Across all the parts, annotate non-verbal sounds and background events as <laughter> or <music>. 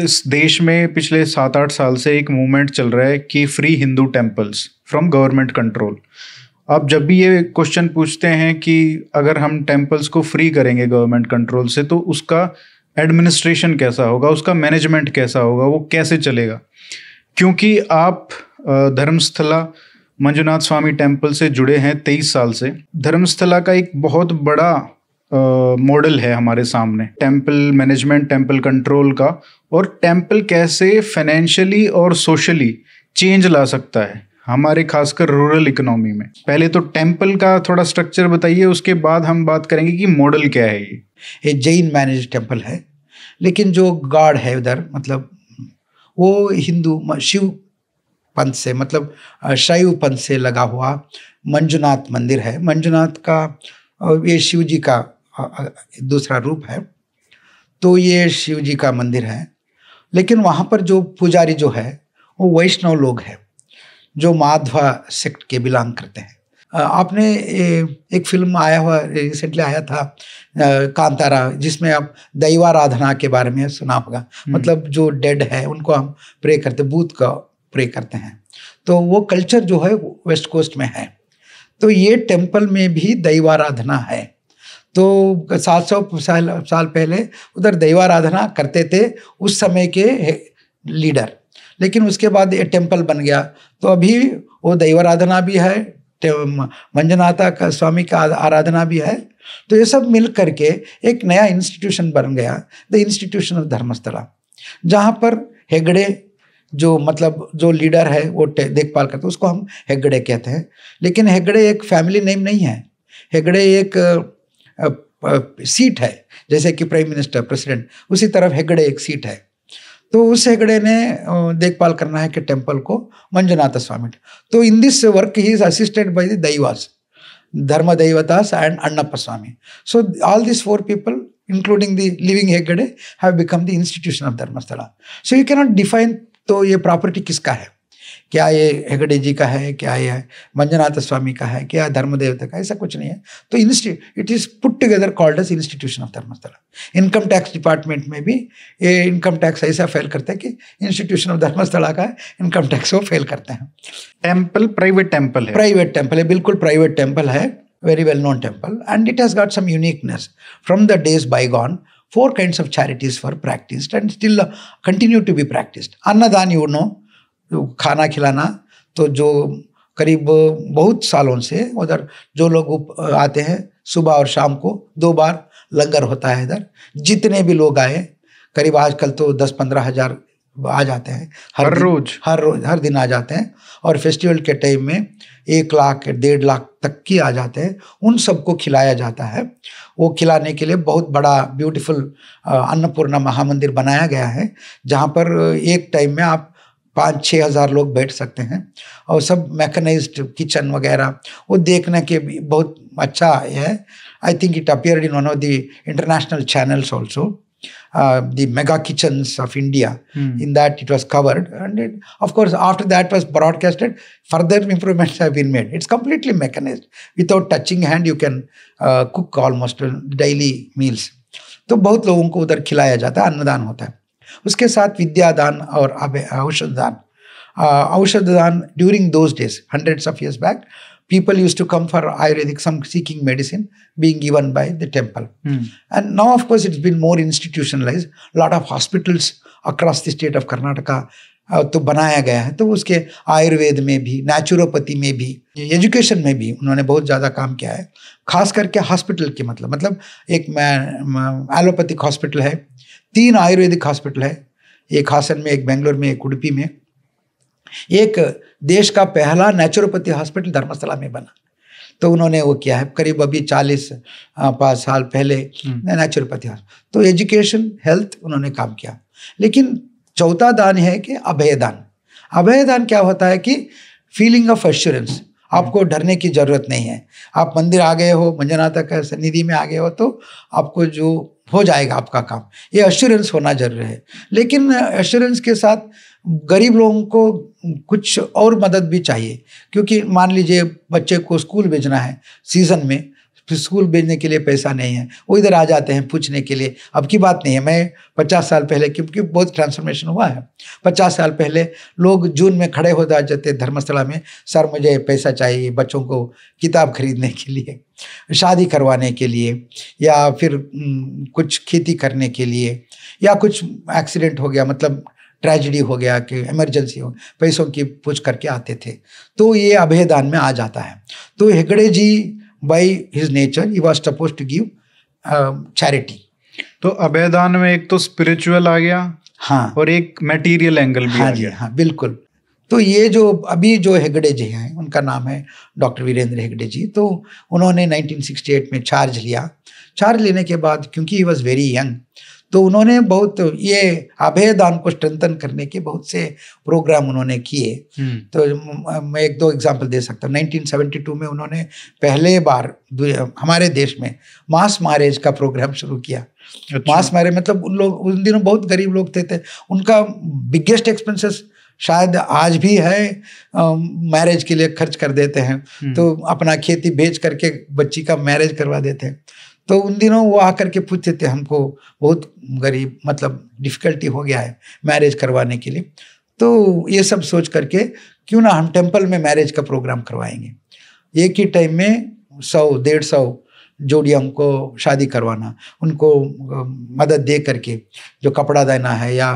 इस देश में पिछले सात आठ साल से एक मूवमेंट चल रहा है कि free Hindu temples from government control आप जब भी ये क्वेश्चन पूछते हैं कि अगर हम टेम्पल्स को फ्री करेंगे गवर्नमेंट कंट्रोल से तो उसका एडमिनिस्ट्रेशन कैसा होगा उसका मैनेजमेंट कैसा होगा वो कैसे चलेगा क्योंकि आप धर्मस्थला मंजुनाथ स्वामी टेम्पल से जुड़े हैं तेईस साल से धर्मस्थला का एक बहुत बड़ा मॉडल है हमारे सामने टेम्पल मैनेजमेंट टेम्पल कंट्रोल का और टेम्पल कैसे फाइनेंशियली और सोशली चेंज ला सकता है हमारे खासकर रूरल इकोनॉमी में पहले तो टेम्पल का थोड़ा स्ट्रक्चर बताइए उसके बाद हम बात करेंगे कि मॉडल क्या है ये ये जैन मैनेज टेम्पल है लेकिन जो गार्ड है उधर मतलब वो हिंदू शिव पंथ से मतलब शैव पंथ से लगा हुआ मंजुनाथ मंदिर है मंजुनाथ का ये शिव जी का दूसरा रूप है तो ये शिव जी का मंदिर है लेकिन वहाँ पर जो पुजारी जो है वो वैष्णव लोग हैं जो माधवा सेक्ट के बिलोंग करते हैं आपने एक फिल्म आया हुआ रिसेंटली आया था कांतारा जिसमें आप दैवाराधना के बारे में सुना होगा हम्म। मतलब जो डेड है उनको हम प्रे करते भूत का प्रे करते हैं तो वो कल्चर जो है वेस्ट कोस्ट में है तो ये टेम्पल में भी दैवाराधना है तो सात सौ साल साल पहले उधर देवाराधना करते थे उस समय के लीडर लेकिन उसके बाद ये टेम्पल बन गया तो अभी वो दैवाराधना भी है मंजनाथा का स्वामी का आराधना भी है तो ये सब मिल करके एक नया इंस्टीट्यूशन बन गया द इंस्टीट्यूशन ऑफ धर्मस्थला जहाँ पर हेगड़े जो मतलब जो लीडर है वो देखभाल करते उसको हम हेगड़े कहते हैं लेकिन हेगड़े एक फैमिली नेम नहीं है हेगड़े एक सीट है जैसे कि प्राइम मिनिस्टर प्रेसिडेंट उसी तरफ हेगड़े एक सीट है तो उस हेगड़े ने देखभाल करना है कि टेम्पल को मंजुनाथ स्वामी तो in this work he is assisted by Daivas Dharma Daivatas and Annappa Swamy so all this four people including the living Hegde have become the institution of Dharmasthala so you cannot define तो ये प्रॉपर्टी किसका है क्या ये हेगड़े जी का है क्या ये मंजुनाथ मंजनाथ स्वामी का है क्या धर्मदेवता का ऐसा कुछ नहीं है तो institute it is put together called as institution of Dharmasthala income tax department में भी ये इनकम टैक्स ऐसा फेल करता है कि इंस्टीट्यूशन ऑफ धर्मस्थला का इनकम टैक्स वो फेल करते हैं टेम्पल प्राइवेट टेम्पल है प्राइवेट टेम्पल है बिल्कुल प्राइवेट टेम्पल है very well known temple and it has got some uniqueness from the days by gone four kinds of charities for practice and still continue to be practice annadana you know खाना खिलाना तो जो करीब बहुत सालों से उधर जो लोग आते हैं सुबह और शाम को दो बार लंगर होता है इधर जितने भी लोग आए करीब आजकल तो दस पंद्रह हजार आ जाते हैं हर, हर रोज हर रोज हर दिन आ जाते हैं और फेस्टिवल के टाइम में एक लाख डेढ़ लाख तक की आ जाते हैं उन सबको खिलाया जाता है वो खिलाने के लिए बहुत बड़ा ब्यूटीफुल अन्नपूर्णा महामंदिर बनाया गया है जहाँ पर एक टाइम में आप पाँच छः हज़ार लोग बैठ सकते हैं और सब मैकेनाइज्ड किचन वगैरह वो देखने के भी बहुत अच्छा है I think it appear in one of the international channels also the mega kitchens of India. Hmm. In that, it was covered. And it, of course, after that was broadcasted, further improvements have been made. It's completely mechanized. Without touching hand, you can uh, cook almost daily meals. तो बहुत लोगों को उधर खिलाया जाता है अन्नदान होता है उसके साथ विद्यादान और अब औषध dana aushadha dana during those days hundreds of years back people use to come for ayurvedic some seeking medicine being given by the temple and now of course course it's been more institutionalize lot of hospitals across the state of Karnataka तो बनाया गया है तो उसके आयुर्वेद में भी naturopathy में भी एजुकेशन में भी उन्होंने बहुत ज़्यादा काम किया है खास करके हॉस्पिटल के मतलब मतलब एक एलोपैथिक हॉस्पिटल है तीन आयुर्वेदिक हॉस्पिटल है एक हासन में एक बेंगलोर में एक उड़पी में एक देश का पहला नेचुरोपैथी हॉस्पिटल धर्मशाला में बना तो उन्होंने वो किया है करीब अभी चालीस पाँच साल पहले हम्म। नेचुरोपैथी हॉस्पिटल तो एजुकेशन हेल्थ उन्होंने काम किया लेकिन चौथा दान है कि अभयदान अभयदान क्या होता है कि फीलिंग ऑफ एश्योरेंस आपको डरने की जरूरत नहीं है आप मंदिर आ गए हो मंजनाथ का सन्निधि में आ गए हो तो आपको जो हो जाएगा आपका काम ये एश्योरेंस होना जरूरी है लेकिन एश्योरेंस के साथ गरीब लोगों को कुछ और मदद भी चाहिए क्योंकि मान लीजिए बच्चे को स्कूल भेजना है सीज़न में फिर स्कूल भेजने के लिए पैसा नहीं है वो इधर आ जाते हैं पूछने के लिए अब की बात नहीं है मैं पचास साल पहले क्योंकि बहुत ट्रांसफॉर्मेशन हुआ है पचास साल पहले लोग जून में खड़े हो जाते धर्मशाला में सर मुझे पैसा चाहिए बच्चों को किताब खरीदने के लिए शादी करवाने के लिए या फिर कुछ खेती करने के लिए या कुछ एक्सीडेंट हो गया मतलब ट्रेजिडी हो गया कि इमरजेंसी हो पैसों की पूछ करके आते थे तो ये अभेदान में आ जाता है तो Hegde ji by his nature ही was suppose to give charity तो अभेदान में एक तो स्पिरिचुअल आ गया हाँ और एक मटेरियल एंगल भी हाँ आ गया हाँ बिल्कुल तो ये जो अभी जो हेगड़े जी हैं उनका नाम है डॉक्टर वीरेंद्र हेगड़े जी तो उन्होंने 1968 में चार्ज लिया चार्ज लेने के बाद क्योंकि ही वॉज वेरी यंग तो उन्होंने बहुत ये अभेदान को स्ट्रेंथन करने के बहुत से प्रोग्राम उन्होंने किए हम्म। तो मैं एक दो एग्जांपल दे सकता हूँ 1972 में उन्होंने पहले बार हमारे देश में मास मैरिज का प्रोग्राम शुरू किया अच्छा। मास मैरिज मतलब उन लोग उन दिनों बहुत गरीब लोग थे, थे उनका बिगेस्ट एक्सपेंसेस शायद आज भी है मैरिज के लिए खर्च कर देते हैं हम्म। तो अपना खेती बेच करके बच्ची का मैरिज करवा देते हैं तो उन दिनों वो आकर के पूछते थे हमको बहुत गरीब मतलब डिफ़िकल्टी हो गया है मैरिज करवाने के लिए तो ये सब सोच करके क्यों ना हम टेम्पल में मैरिज का प्रोग्राम करवाएंगे एक ही टाइम में सौ डेढ़ सौ जोड़ियाँ उनको शादी करवाना उनको मदद दे करके जो कपड़ा देना है या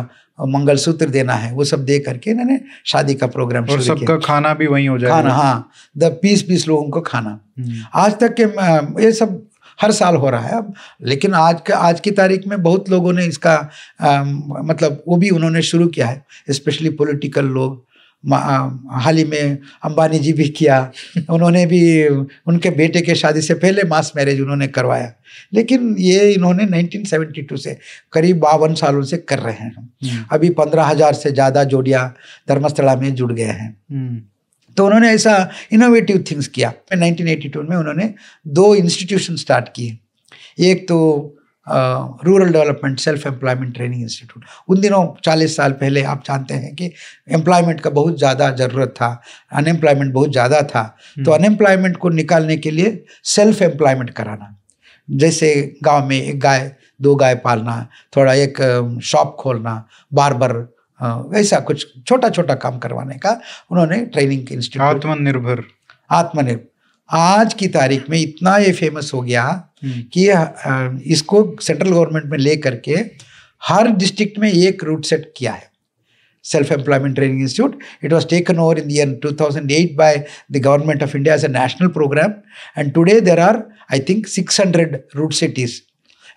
मंगलसूत्र देना है वो सब दे करके इन्होंने शादी का प्रोग्राम और सबका खाना भी वहीं हो जाएगा खाना हाँ द पीस पीस लोगों को खाना हम्म। आज तक के ये सब हर साल हो रहा है अब लेकिन आज का आज की तारीख में बहुत लोगों ने इसका आ, मतलब वो भी उन्होंने शुरू किया है स्पेशली पॉलिटिकल लोग हाल ही में अंबानी जी भी किया <laughs> उन्होंने भी उनके बेटे के शादी से पहले मास मैरिज उन्होंने करवाया लेकिन ये इन्होंने 1972 से करीब बावन सालों से कर रहे हैं हम्म। अभी पंद्रह हजार से ज़्यादा जोड़िया धर्मस्थला में जुड़ गए हैं हम्म। तो उन्होंने ऐसा इनोवेटिव थिंग्स किया नाइनटीन एटी टू में उन्होंने दो इंस्टीट्यूशन स्टार्ट किए एक तो rural development self employment training institute उन दिनों चालीस साल पहले आप जानते हैं कि एम्प्लॉयमेंट का बहुत ज़्यादा ज़रूरत था अनएम्प्लॉयमेंट बहुत ज़्यादा था हम्म। तो अनएम्प्लॉयमेंट को निकालने के लिए सेल्फ एम्प्लॉयमेंट कराना जैसे गांव में एक गाय दो गाय पालना थोड़ा एक शॉप खोलना बार बार हाँ। वैसा कुछ छोटा छोटा काम करवाने का उन्होंने ट्रेनिंग के इंस्टीट्यूट आत्मनिर्भर आत्मनिर्भर आज की तारीख में इतना ये फेमस हो गया हम्म। कि इसको सेंट्रल गवर्नमेंट में ले करके हर डिस्ट्रिक्ट में एक रूट सेट किया है self employment training institute it was taken over in the two thousand eight by the government of India as a national program and today there are I think six hundred RUDSETIs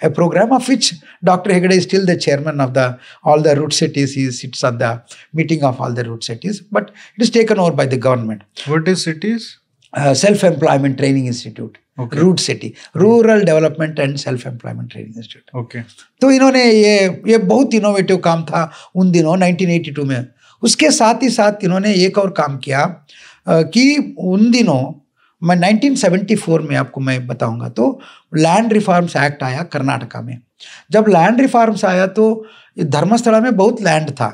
a program of which Dr. Hegde is still the chairman of the all the root cities. He sits at the meeting of all the root cities, but it is taken over by the government. What is cities? Uh, Self-Employment Training Institute. Okay. Root city. Rural development and self-employment training institute. Okay. तो इन्होंने ये ये बहुत innovative काम था उन दिनों 1982 में उसके साथ ही साथ इन्होंने एक और काम किया कि उन दिनों मैं 1974 में आपको मैं बताऊंगा तो लैंड रिफॉर्म्स एक्ट आया कर्नाटका में जब लैंड रिफॉर्म्स आया तो धर्मस्थला में बहुत लैंड था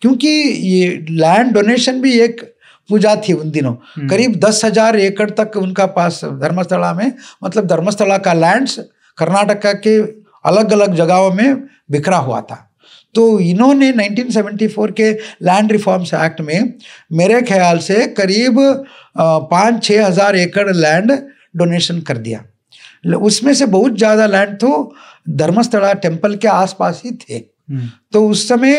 क्योंकि ये लैंड डोनेशन भी एक पूजा थी उन दिनों हम्म। करीब दस हजार एकड़ तक उनका पास धर्मस्थला में मतलब धर्मस्थला का लैंड्स कर्नाटका के अलग अलग जगहों में बिखरा हुआ था तो इन्होंने 1974 के लैंड रिफॉर्म्स एक्ट में मेरे ख्याल से करीब पाँच छः हज़ार एकड़ लैंड डोनेशन कर दिया उसमें से बहुत ज़्यादा लैंड तो धर्मस्थला टेम्पल के आसपास ही थे हम्म। तो उस समय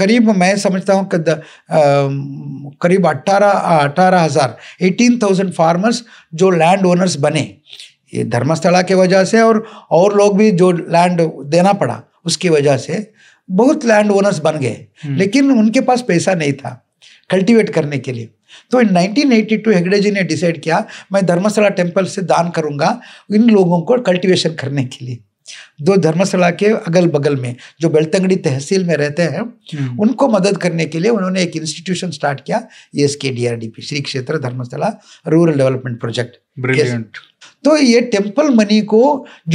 करीब मैं समझता हूँ करीब अट्ठारह अट्ठारह हज़ार एटीन थाउजेंड फार्मर्स जो लैंड ओनर्स बने ये धर्मस्थला के वजह से और और लोग भी जो लैंड देना पड़ा उसकी वजह से बहुत लैंड ओनर्स बन गए हम्म। लेकिन उनके पास पैसा नहीं था कल्टीवेट करने के लिए तो इन 1982 हेगड़े जी ने डिसाइड किया मैं धर्मशाला टेम्पल से दान करूंगा इन लोगों को कल्टीवेशन करने के लिए दो धर्मशाला के अगल बगल में जो बेलतंगड़ी तहसील में रहते हैं हम्म। उनको मदद करने के लिए उन्होंने एक इंस्टीट्यूशन स्टार्ट किया S K D R D P Shri Kshetra Dharmasthala rural development project brilliant तो ये टेम्पल मनी को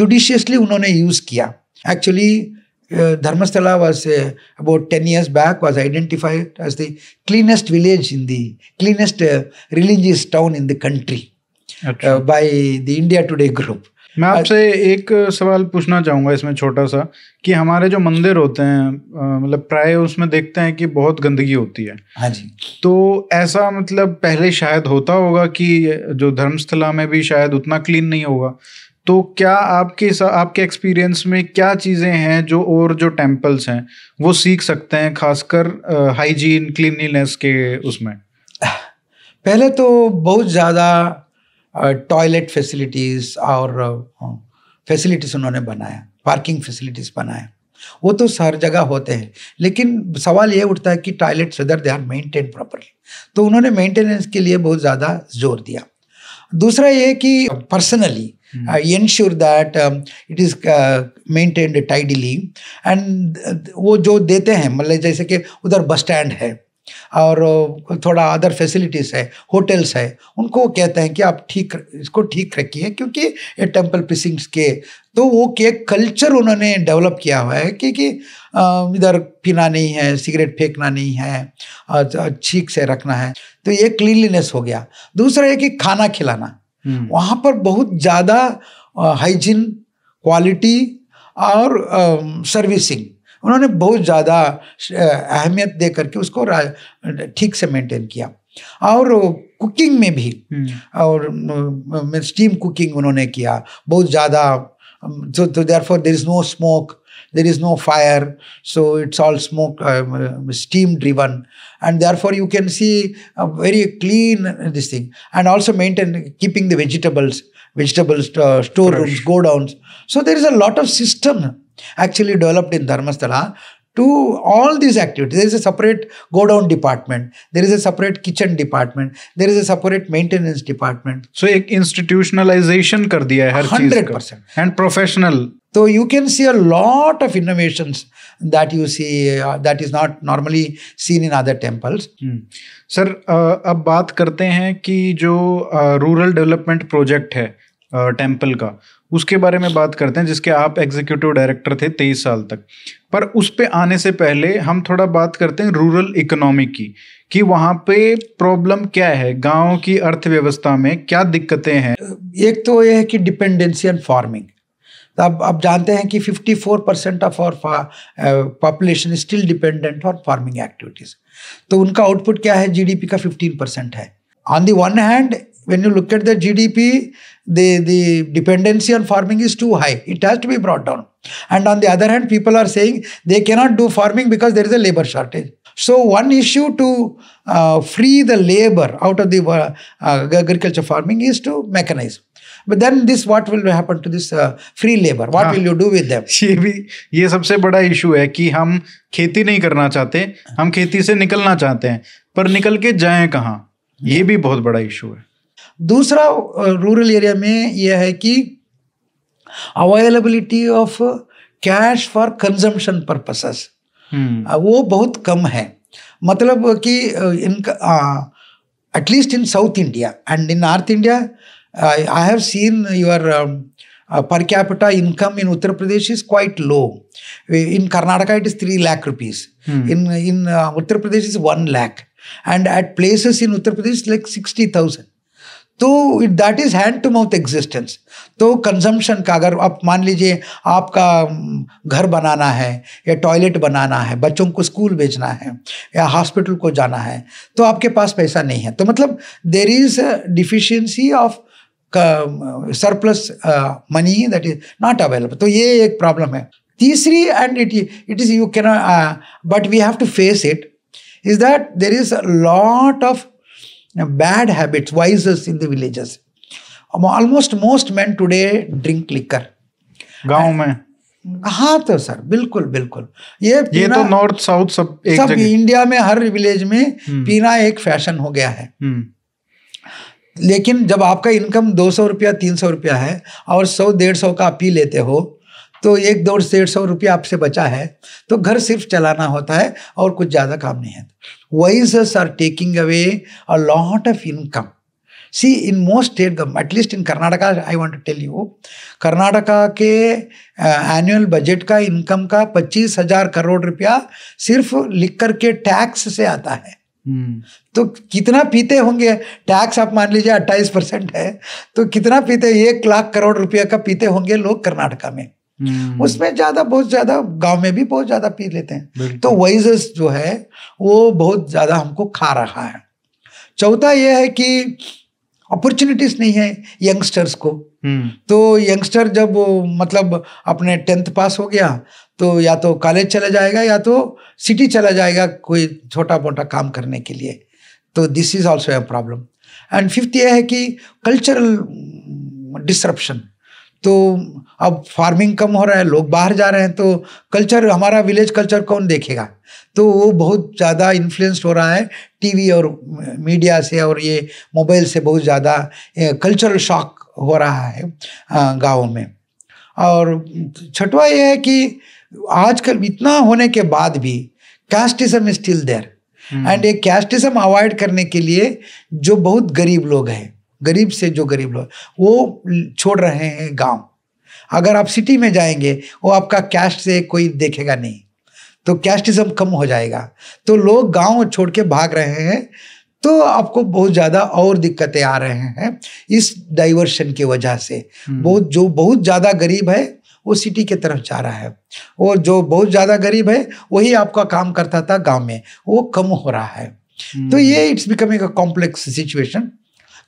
जुडिशियसली उन्होंने यूज किया Actually, uh, Dharmasthala was uh, about 10 years back was identified as the cleanest village in the cleanest uh, religious town in the country uh, by the India Today group. मैं आपसे एक सवाल पूछना चाहूँगा इसमें छोटा सा कि हमारे जो मंदिर होते हैं मतलब प्राय उसमें देखते हैं कि बहुत गंदगी होती है हाँ जी तो ऐसा मतलब पहले शायद होता होगा कि जो धर्मस्थला में भी शायद उतना क्लीन नहीं होगा तो क्या आपके आपके एक्सपीरियंस में क्या चीज़ें हैं जो और जो टेम्पल्स हैं वो सीख सकते हैं खासकर हाइजीन क्लीनलीनेस के उसमें <laughs> पहले तो बहुत ज़्यादा टॉयलेट फैसिलिटीज़ और फैसिलिटीज़ उन्होंने बनाया पार्किंग फैसिलिटीज़ बनाया वो तो हर जगह होते हैं लेकिन सवाल ये उठता है कि टॉयलेट सदर दे आर मेंटेन प्रॉपरली तो उन्होंने मेंटेनेंस के लिए बहुत ज़्यादा जोर दिया दूसरा ये कि personally mm. ensure that um, it is uh, maintained tidily and uh, वो जो देते हैं मतलब जैसे कि उधर बस स्टैंड है और थोड़ा अदर फैसिलिटीज़ है होटल्स है उनको कहते हैं कि आप ठीक इसको ठीक रखिए क्योंकि ये टेम्पल पिसिंग्स के तो वो के कल्चर उन्होंने डेवलप किया हुआ है कि, कि um, इधर पीना नहीं है सिगरेट फेंकना नहीं है ठीक से रखना है तो ये क्लीनलीनेस हो गया दूसरा है कि खाना खिलाना Hmm. वहाँ पर बहुत ज़्यादा हाइजीन क्वालिटी और सर्विसिंग उन्होंने बहुत ज़्यादा अहमियत दे करके उसको ठीक से मेंटेन किया और कुकिंग में भी hmm. और स्टीम कुकिंग उन्होंने किया बहुत ज़्यादा so, there therefore there is no smoke there is no fire so it's all smoke um, uh, steam driven and therefore you can see a very clean uh, this thing and also maintain keeping the vegetables vegetables uh, storerooms godowns so there is a lot of system actually developed in dharmasthala to all these activities. There is a separate go down department, there is a separate kitchen department, there is a separate maintenance department. So ek institutionalization kar diya hai har चीज का 100% and professional. So you can see a lot of innovations that you see uh, that is not normally seen in other temples. Hmm. Sir hmm. अब बात करते हैं कि जो rural development project है temple का उसके बारे में बात करते हैं जिसके आप एग्जीक्यूटिव डायरेक्टर थे तेईस साल तक पर उस पर आने से पहले हम थोड़ा बात करते हैं रूरल इकोनॉमी की कि वहाँ पे प्रॉब्लम क्या है गाँव की अर्थव्यवस्था में क्या दिक्कतें हैं एक तो यह है कि डिपेंडेंसी ऑन फार्मिंग अब आप जानते हैं कि 54 percent of our population still dependent on farming activities तो उनका आउटपुट क्या है जीडीपी का 15 परसेंट है on the one hand when you look at the GDP the, the dependency on farming is too high. It has to be brought down. And on the other hand, people are saying they cannot do farming because there is a labor shortage. So, one issue to uh, free the labor out of the uh, uh agriculture farming is to mechanize. But then this what will happen to this uh, free labor? What हाँ, will you do with them? <laughs> ये भी ये सबसे बड़ा issue है कि हम खेती नहीं करना चाहते हम खेती से निकलना चाहते हैं पर निकल के जाएं कहाँ ये भी बहुत बड़ा है दूसरा रूरल एरिया में यह है कि availability of cash for consumption purpose वो बहुत कम है मतलब कि इनका at least in South India and in North India I have seen your per capita income in Uttar Pradesh is quite low in Karnataka it is three lakh rupees in in Uttar Pradesh is one lakh and at places in Uttar Pradesh like sixty thousand तो that is hand to mouth existence तो consumption का अगर आप मान लीजिए आपका घर बनाना है या टॉयलेट बनाना है बच्चों को स्कूल भेजना है या हॉस्पिटल को जाना है तो आपके पास पैसा नहीं है तो मतलब there is deficiency of surplus money that is not available तो ये एक प्रॉब्लम है तीसरी and it it is you can but we have to face it is that there is lot of you know, bad habits, vices in the villages. Almost most men today drink liquor. गांव में हाँ तो sir बिल्कुल बिल्कुल ये ये तो north south सब एक सब इंडिया में हर विलेज में हम्म। पीना एक फैशन हो गया है हम्म। लेकिन जब आपका इनकम दो सौ रुपया तीन सौ रुपया है और सौ डेढ़ सौ का आप पी लेते हो तो एक दौड़ डेढ़ सौ रुपया आपसे बचा है तो घर सिर्फ चलाना होता है और कुछ ज़्यादा काम नहीं है वाइजर्स are taking away a lot of income see in most state government at least in Karnataka I want to tell you Karnataka के एनुअल uh, बजट का इनकम का पच्चीस हजार करोड़ रुपया सिर्फ लिख कर के टैक्स से आता है हम्म। तो कितना पीते होंगे टैक्स आप मान लीजिए अट्ठाईस परसेंट है तो कितना पीते एक लाख करोड़ रुपया का पीते होंगे लोग कर्नाटका में हम्म। उसमें ज्यादा बहुत ज्यादा गांव में भी बहुत ज्यादा पी लेते हैं तो वाइजस जो है वो बहुत ज्यादा हमको खा रहा है चौथा यह है कि अपॉर्चुनिटीज नहीं है यंगस्टर्स को हम्म। तो यंगस्टर जब मतलब अपने टेंथ पास हो गया तो या तो कॉलेज चला जाएगा या तो सिटी चला जाएगा कोई छोटा मोटा काम करने के लिए तो this is also a problem and fifth यह है कि कल्चरल डिसरप्शन तो अब फार्मिंग कम हो रहा है लोग बाहर जा रहे हैं तो कल्चर हमारा विलेज कल्चर कौन देखेगा तो वो बहुत ज़्यादा इन्फ्लुएंस्ड हो रहा है टीवी और मीडिया से और ये मोबाइल से बहुत ज़्यादा कल्चरल शॉक हो रहा है गाँव में और छठवा ये है कि आजकल इतना होने के बाद भी कैस्टिज्म स्टिल देर एंड ये कैस्टिज्म अवॉइड करने के लिए जो बहुत गरीब लोग हैं गरीब से जो गरीब लोग वो छोड़ रहे हैं गांव अगर आप सिटी में जाएंगे वो आपका कैस्ट से कोई देखेगा नहीं तो कैस्टिज्म कम हो जाएगा तो लोग गांव छोड़ के भाग रहे हैं तो आपको बहुत ज़्यादा और दिक्कतें आ रहे हैं इस डाइवर्शन की वजह से हम्म। बहुत जो बहुत ज़्यादा गरीब है वो सिटी के तरफ जा रहा है और जो बहुत ज़्यादा गरीब है वही आपका काम करता था गांव में वो कम हो रहा है हम्म। तो ये it's becoming a complex situation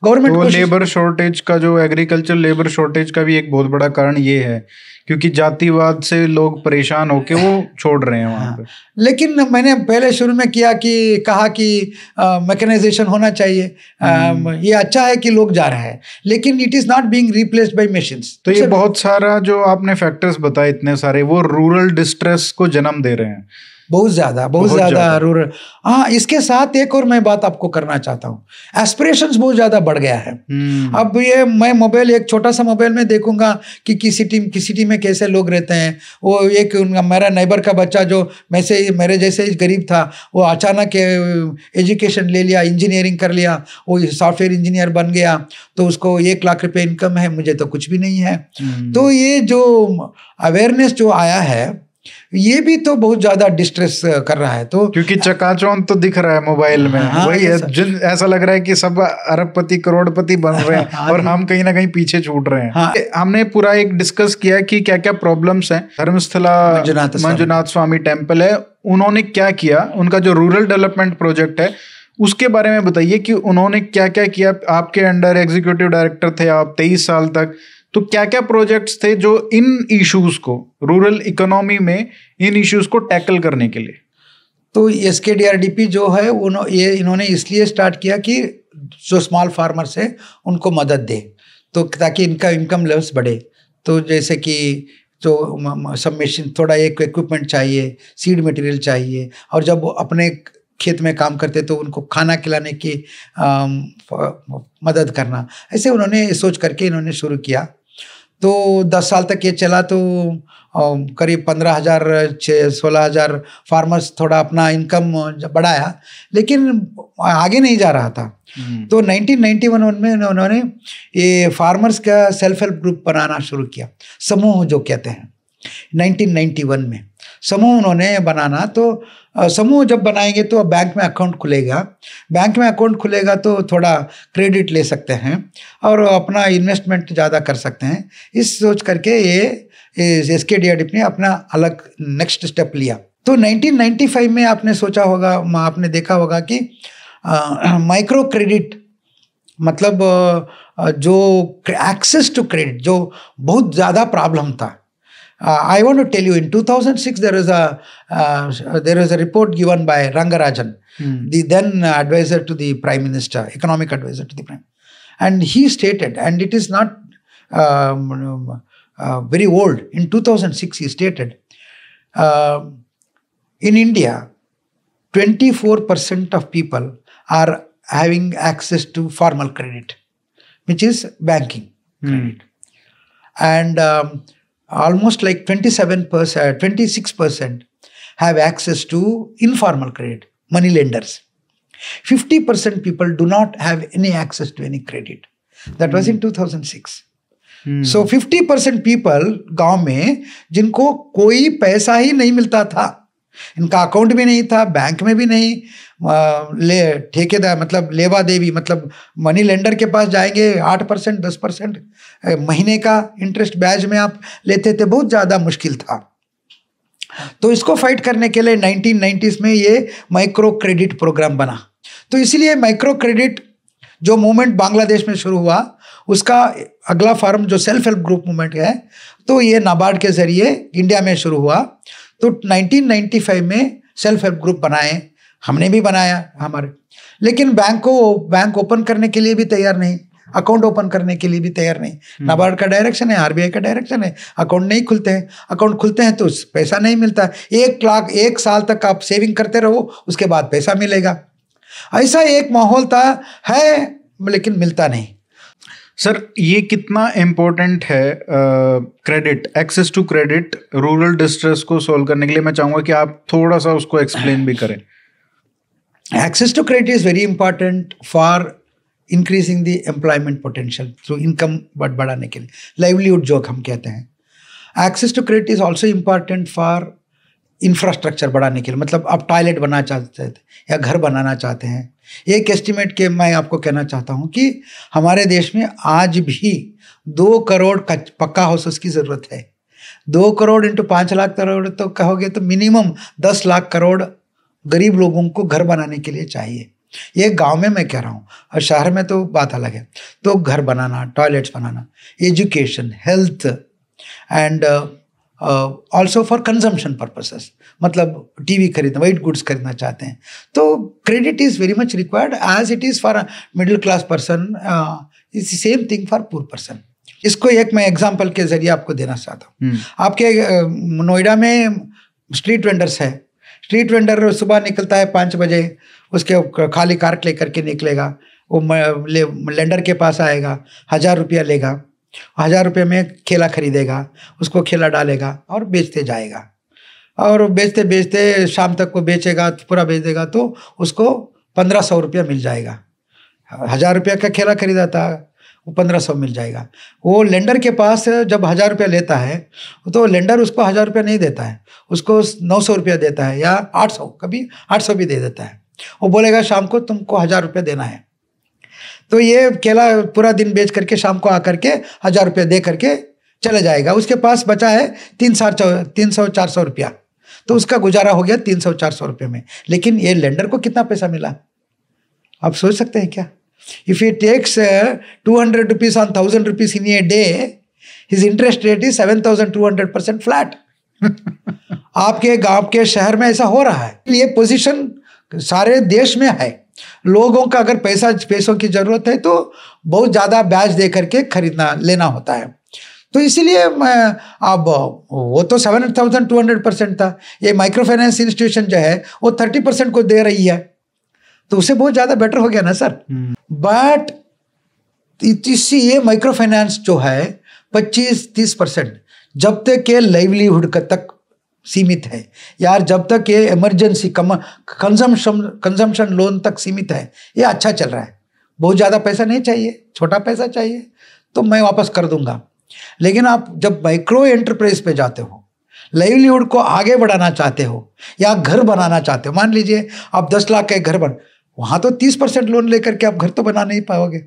government तो लेबर शॉर्टेज का जो एग्रीकल्चर लेबर शॉर्टेज का भी एक बहुत बड़ा कारण ये है क्योंकि जातिवाद से लोग परेशान होके वो छोड़ रहे हैं वहाँ हाँ। पे लेकिन मैंने पहले शुरू में किया कि कहा कि मैकेनाइजेशन होना चाहिए आ, हम्म। ये अच्छा है कि लोग जा रहे हैं लेकिन it is not being replaced by machines तो ये अच्छा। बहुत सारा जो आपने फैक्टर्स बताए इतने सारे वो रूरल डिस्ट्रेस को जन्म दे रहे हैं बहुत ज़्यादा बहुत, ज़्यादा रूरल हाँ इसके साथ एक और मैं बात आपको करना चाहता हूँ एस्पिरेशन बहुत ज़्यादा बढ़ गया है हम्म। अब ये मैं मोबाइल एक छोटा सा मोबाइल में देखूंगा कि किसी टीम किसी टीम में कैसे लोग रहते हैं वो एक उनका मेरा नेबर का बच्चा जो मैसे मेरे जैसे ही गरीब था वो अचानक एजुकेशन ले लिया इंजीनियरिंग कर लिया वो सॉफ्टवेयर इंजीनियर बन गया तो उसको एक लाख रुपये इनकम है मुझे तो कुछ भी नहीं है हम्म। तो ये जो अवेयरनेस जो आया है ये भी तो बहुत ज्यादा डिस्ट्रेस uh, कर रहा है तो क्योंकि चकाचौन तो दिख रहा है मोबाइल में हाँ, हाँ वही है जिन ऐसा लग रहा है कि सब अरबपति करोड़पति बन रहे हैं <laughs> हाँ, और हम कहीं ना कहीं पीछे छूट रहे हैं हाँ, हमने पूरा एक डिस्कस किया कि क्या क्या प्रॉब्लम्स हैं धर्मस्थला मंजुनाथ स्वामी टेम्पल है उन्होंने क्या किया उनका जो रूरल डेवलपमेंट प्रोजेक्ट है उसके बारे में बताइए कि उन्होंने क्या क्या किया आपके अंडर एग्जीक्यूटिव डायरेक्टर थे आप तेईस साल तक तो क्या क्या प्रोजेक्ट्स थे जो इन इश्यूज को रूरल इकोनॉमी में इन इश्यूज को टैकल करने के लिए तो S K D R D P जो है ये इन्होंने इसलिए स्टार्ट किया कि जो स्मॉल फार्मर्स हैं उनको मदद दे तो ताकि इनका इनकम लेवल्स बढ़े तो जैसे कि तो सब मशीन थोड़ा एक इक्विपमेंट चाहिए सीड मटेरियल चाहिए और जब वो अपने खेत में काम करते तो उनको खाना खिलाने की आ, मदद करना ऐसे उन्होंने सोच करके इन्होंने शुरू किया तो दस साल तक ये चला तो करीब पंद्रह हज़ार छः सोलह हज़ार फार्मर्स थोड़ा अपना इनकम बढ़ाया लेकिन आगे नहीं जा रहा था हम्म। तो 1991 में उन्होंने ये फार्मर्स का सेल्फ हेल्प ग्रुप बनाना शुरू किया समूह जो कहते हैं 1991 में समूह उन्होंने बनाना तो समूह जब बनाएंगे तो बैंक में अकाउंट खुलेगा बैंक में अकाउंट खुलेगा तो थोड़ा क्रेडिट ले सकते हैं और अपना इन्वेस्टमेंट ज़्यादा कर सकते हैं इस सोच करके ये एस के डी ने अपना अलग नेक्स्ट स्टेप लिया तो 1995 में आपने सोचा होगा आपने देखा होगा कि <clears throat> माइक्रो क्रेडिट मतलब जो एक्सेस टू क्रेडिट जो बहुत ज़्यादा प्रॉब्लम था Uh, I want to tell you, in 2006, there was a uh, there was a report given by Rangarajan, mm. the then advisor to the prime minister, economic advisor to the prime, and he stated, and it is not um, uh, very old. In 2006, he stated, uh, in India, 24 percent of people are having access to formal credit, which is banking mm. credit, and um, almost like 27%, 26% have access to informal credit, money lenders. 50% people do not have any access to any credit. That mm. was in 2006. So fifty percent people गांव में जिनको कोई पैसा ही नहीं मिलता था इनका account भी नहीं था बैंक में भी नहीं ले ठेकेदार मतलब लेवा देवी मतलब मनी लेंडर के पास जाएंगे आठ परसेंट दस परसेंट महीने का इंटरेस्ट ब्याज में आप लेते थे बहुत ज़्यादा मुश्किल था तो इसको फाइट करने के लिए 1990s में ये माइक्रो क्रेडिट प्रोग्राम बना तो इसीलिए माइक्रो क्रेडिट जो मूवमेंट बांग्लादेश में शुरू हुआ उसका अगला फॉर्म जो सेल्फ हेल्प ग्रुप मूवमेंट है तो ये नाबार्ड के जरिए इंडिया में शुरू हुआ तो 1995 में सेल्फ हेल्प ग्रुप बनाए हमने भी बनाया हमारे लेकिन बैंक को बैंक ओपन करने के लिए भी तैयार नहीं अकाउंट ओपन करने के लिए भी तैयार नहीं नाबार्ड हम्म। का डायरेक्शन है आरबीआई का डायरेक्शन है अकाउंट नहीं खुलते हैं अकाउंट खुलते हैं तो पैसा नहीं मिलता एक लाख एक साल तक आप सेविंग करते रहो उसके बाद पैसा मिलेगा ऐसा एक माहौल था है लेकिन मिलता नहीं सर ये कितना इम्पोर्टेंट है credit access to credit rural distress को सॉल्व करने के लिए मैं चाहूँगा कि आप थोड़ा सा उसको एक्सप्लेन भी करें access to credit is very important for increasing employment employment potential through income बढ़ाने के लिए livelihood jo हम कहते हैं access to credit is also important for infrastructure बढ़ाने के लिए मतलब आप टॉयलेट बनाना चाहते थे या घर बनाना चाहते हैं एक एस्टिमेट के मैं आपको कहना चाहता हूँ कि हमारे देश में आज भी दो करोड़ पक्का हाउसेस की ज़रूरत है दो करोड़ इंटू पाँच लाख करोड़ तो कहोगे तो मिनिमम दस लाख करोड़ गरीब लोगों को घर बनाने के लिए चाहिए ये गांव में मैं कह रहा हूँ और शहर में तो बात अलग है तो घर बनाना टॉयलेट्स बनाना education health and also for consumption purposes मतलब टी वी खरीदना वाइट गुड्स खरीदना चाहते हैं तो credit is very much required as it is for middle class person is same thing for poor person इसको एक मैं एग्जाम्पल के जरिए आपको देना चाहता हूँ हम्म। आपके uh, नोएडा में स्ट्रीट वेंडर्स है स्ट्रीट वेंडर सुबह निकलता है पाँच बजे उसके खाली कार्ट लेकर के निकलेगा वो लेंडर के पास आएगा हज़ार रुपया लेगा हज़ार रुपये में खेला खरीदेगा उसको खेला डालेगा और बेचते जाएगा और बेचते बेचते शाम तक को बेचेगा पूरा बेच देगा तो उसको पंद्रह सौ रुपया मिल जाएगा हज़ार रुपया का खेला खरीदा था वो पंद्रह सौ मिल जाएगा वो लेंडर के पास जब हज़ार रुपया लेता है तो लेंडर उसको हज़ार रुपया नहीं देता है उसको नौ सौ रुपया देता है या आठ सौ कभी आठ सौ भी दे देता है वो बोलेगा शाम को तुमको हज़ार रुपया देना है तो ये केला पूरा दिन बेच करके शाम को आकर के हज़ार रुपया दे करके चला जाएगा उसके पास बचा है तीन सौ तीन सौ चार सौ रुपया तो उसका गुजारा हो गया तीन सौ चार सौ रुपये में लेकिन ये लेंडर को कितना पैसा मिला आप सोच सकते हैं क्या If he takes uh, 200 rupees on 1000 rupees in a day, his interest rate is 7200 percent flat आपके गांव के शहर में ऐसा हो रहा है ये पोजीशन सारे देश में है लोगों का अगर पैसा पैसों की जरूरत है तो बहुत ज़्यादा ब्याज दे करके खरीदना लेना होता है तो इसीलिए अब वो तो seven thousand two hundred percent था ये माइक्रो फाइनेंस इंस्टीट्यूशन जो है वो थर्टी परसेंट को दे रही है तो उससे बहुत ज़्यादा बेटर हो गया ना सर बट इसी ये माइक्रो फाइनेंस जो है पच्चीस तीस परसेंट जब तक ये लाइवलीहुड का तक सीमित है यार जब तक ये emergency cum consumption consumption loan तक सीमित है ये अच्छा चल रहा है बहुत ज़्यादा पैसा नहीं चाहिए छोटा पैसा चाहिए तो मैं वापस कर दूंगा लेकिन आप जब माइक्रो एंटरप्राइज पे जाते हो लाइवलीहुड को आगे बढ़ाना चाहते हो या घर बनाना चाहते हो मान लीजिए आप दस लाख का एक घर बन वहां तो तीस परसेंट लोन लेकर के आप घर तो बना नहीं पाओगे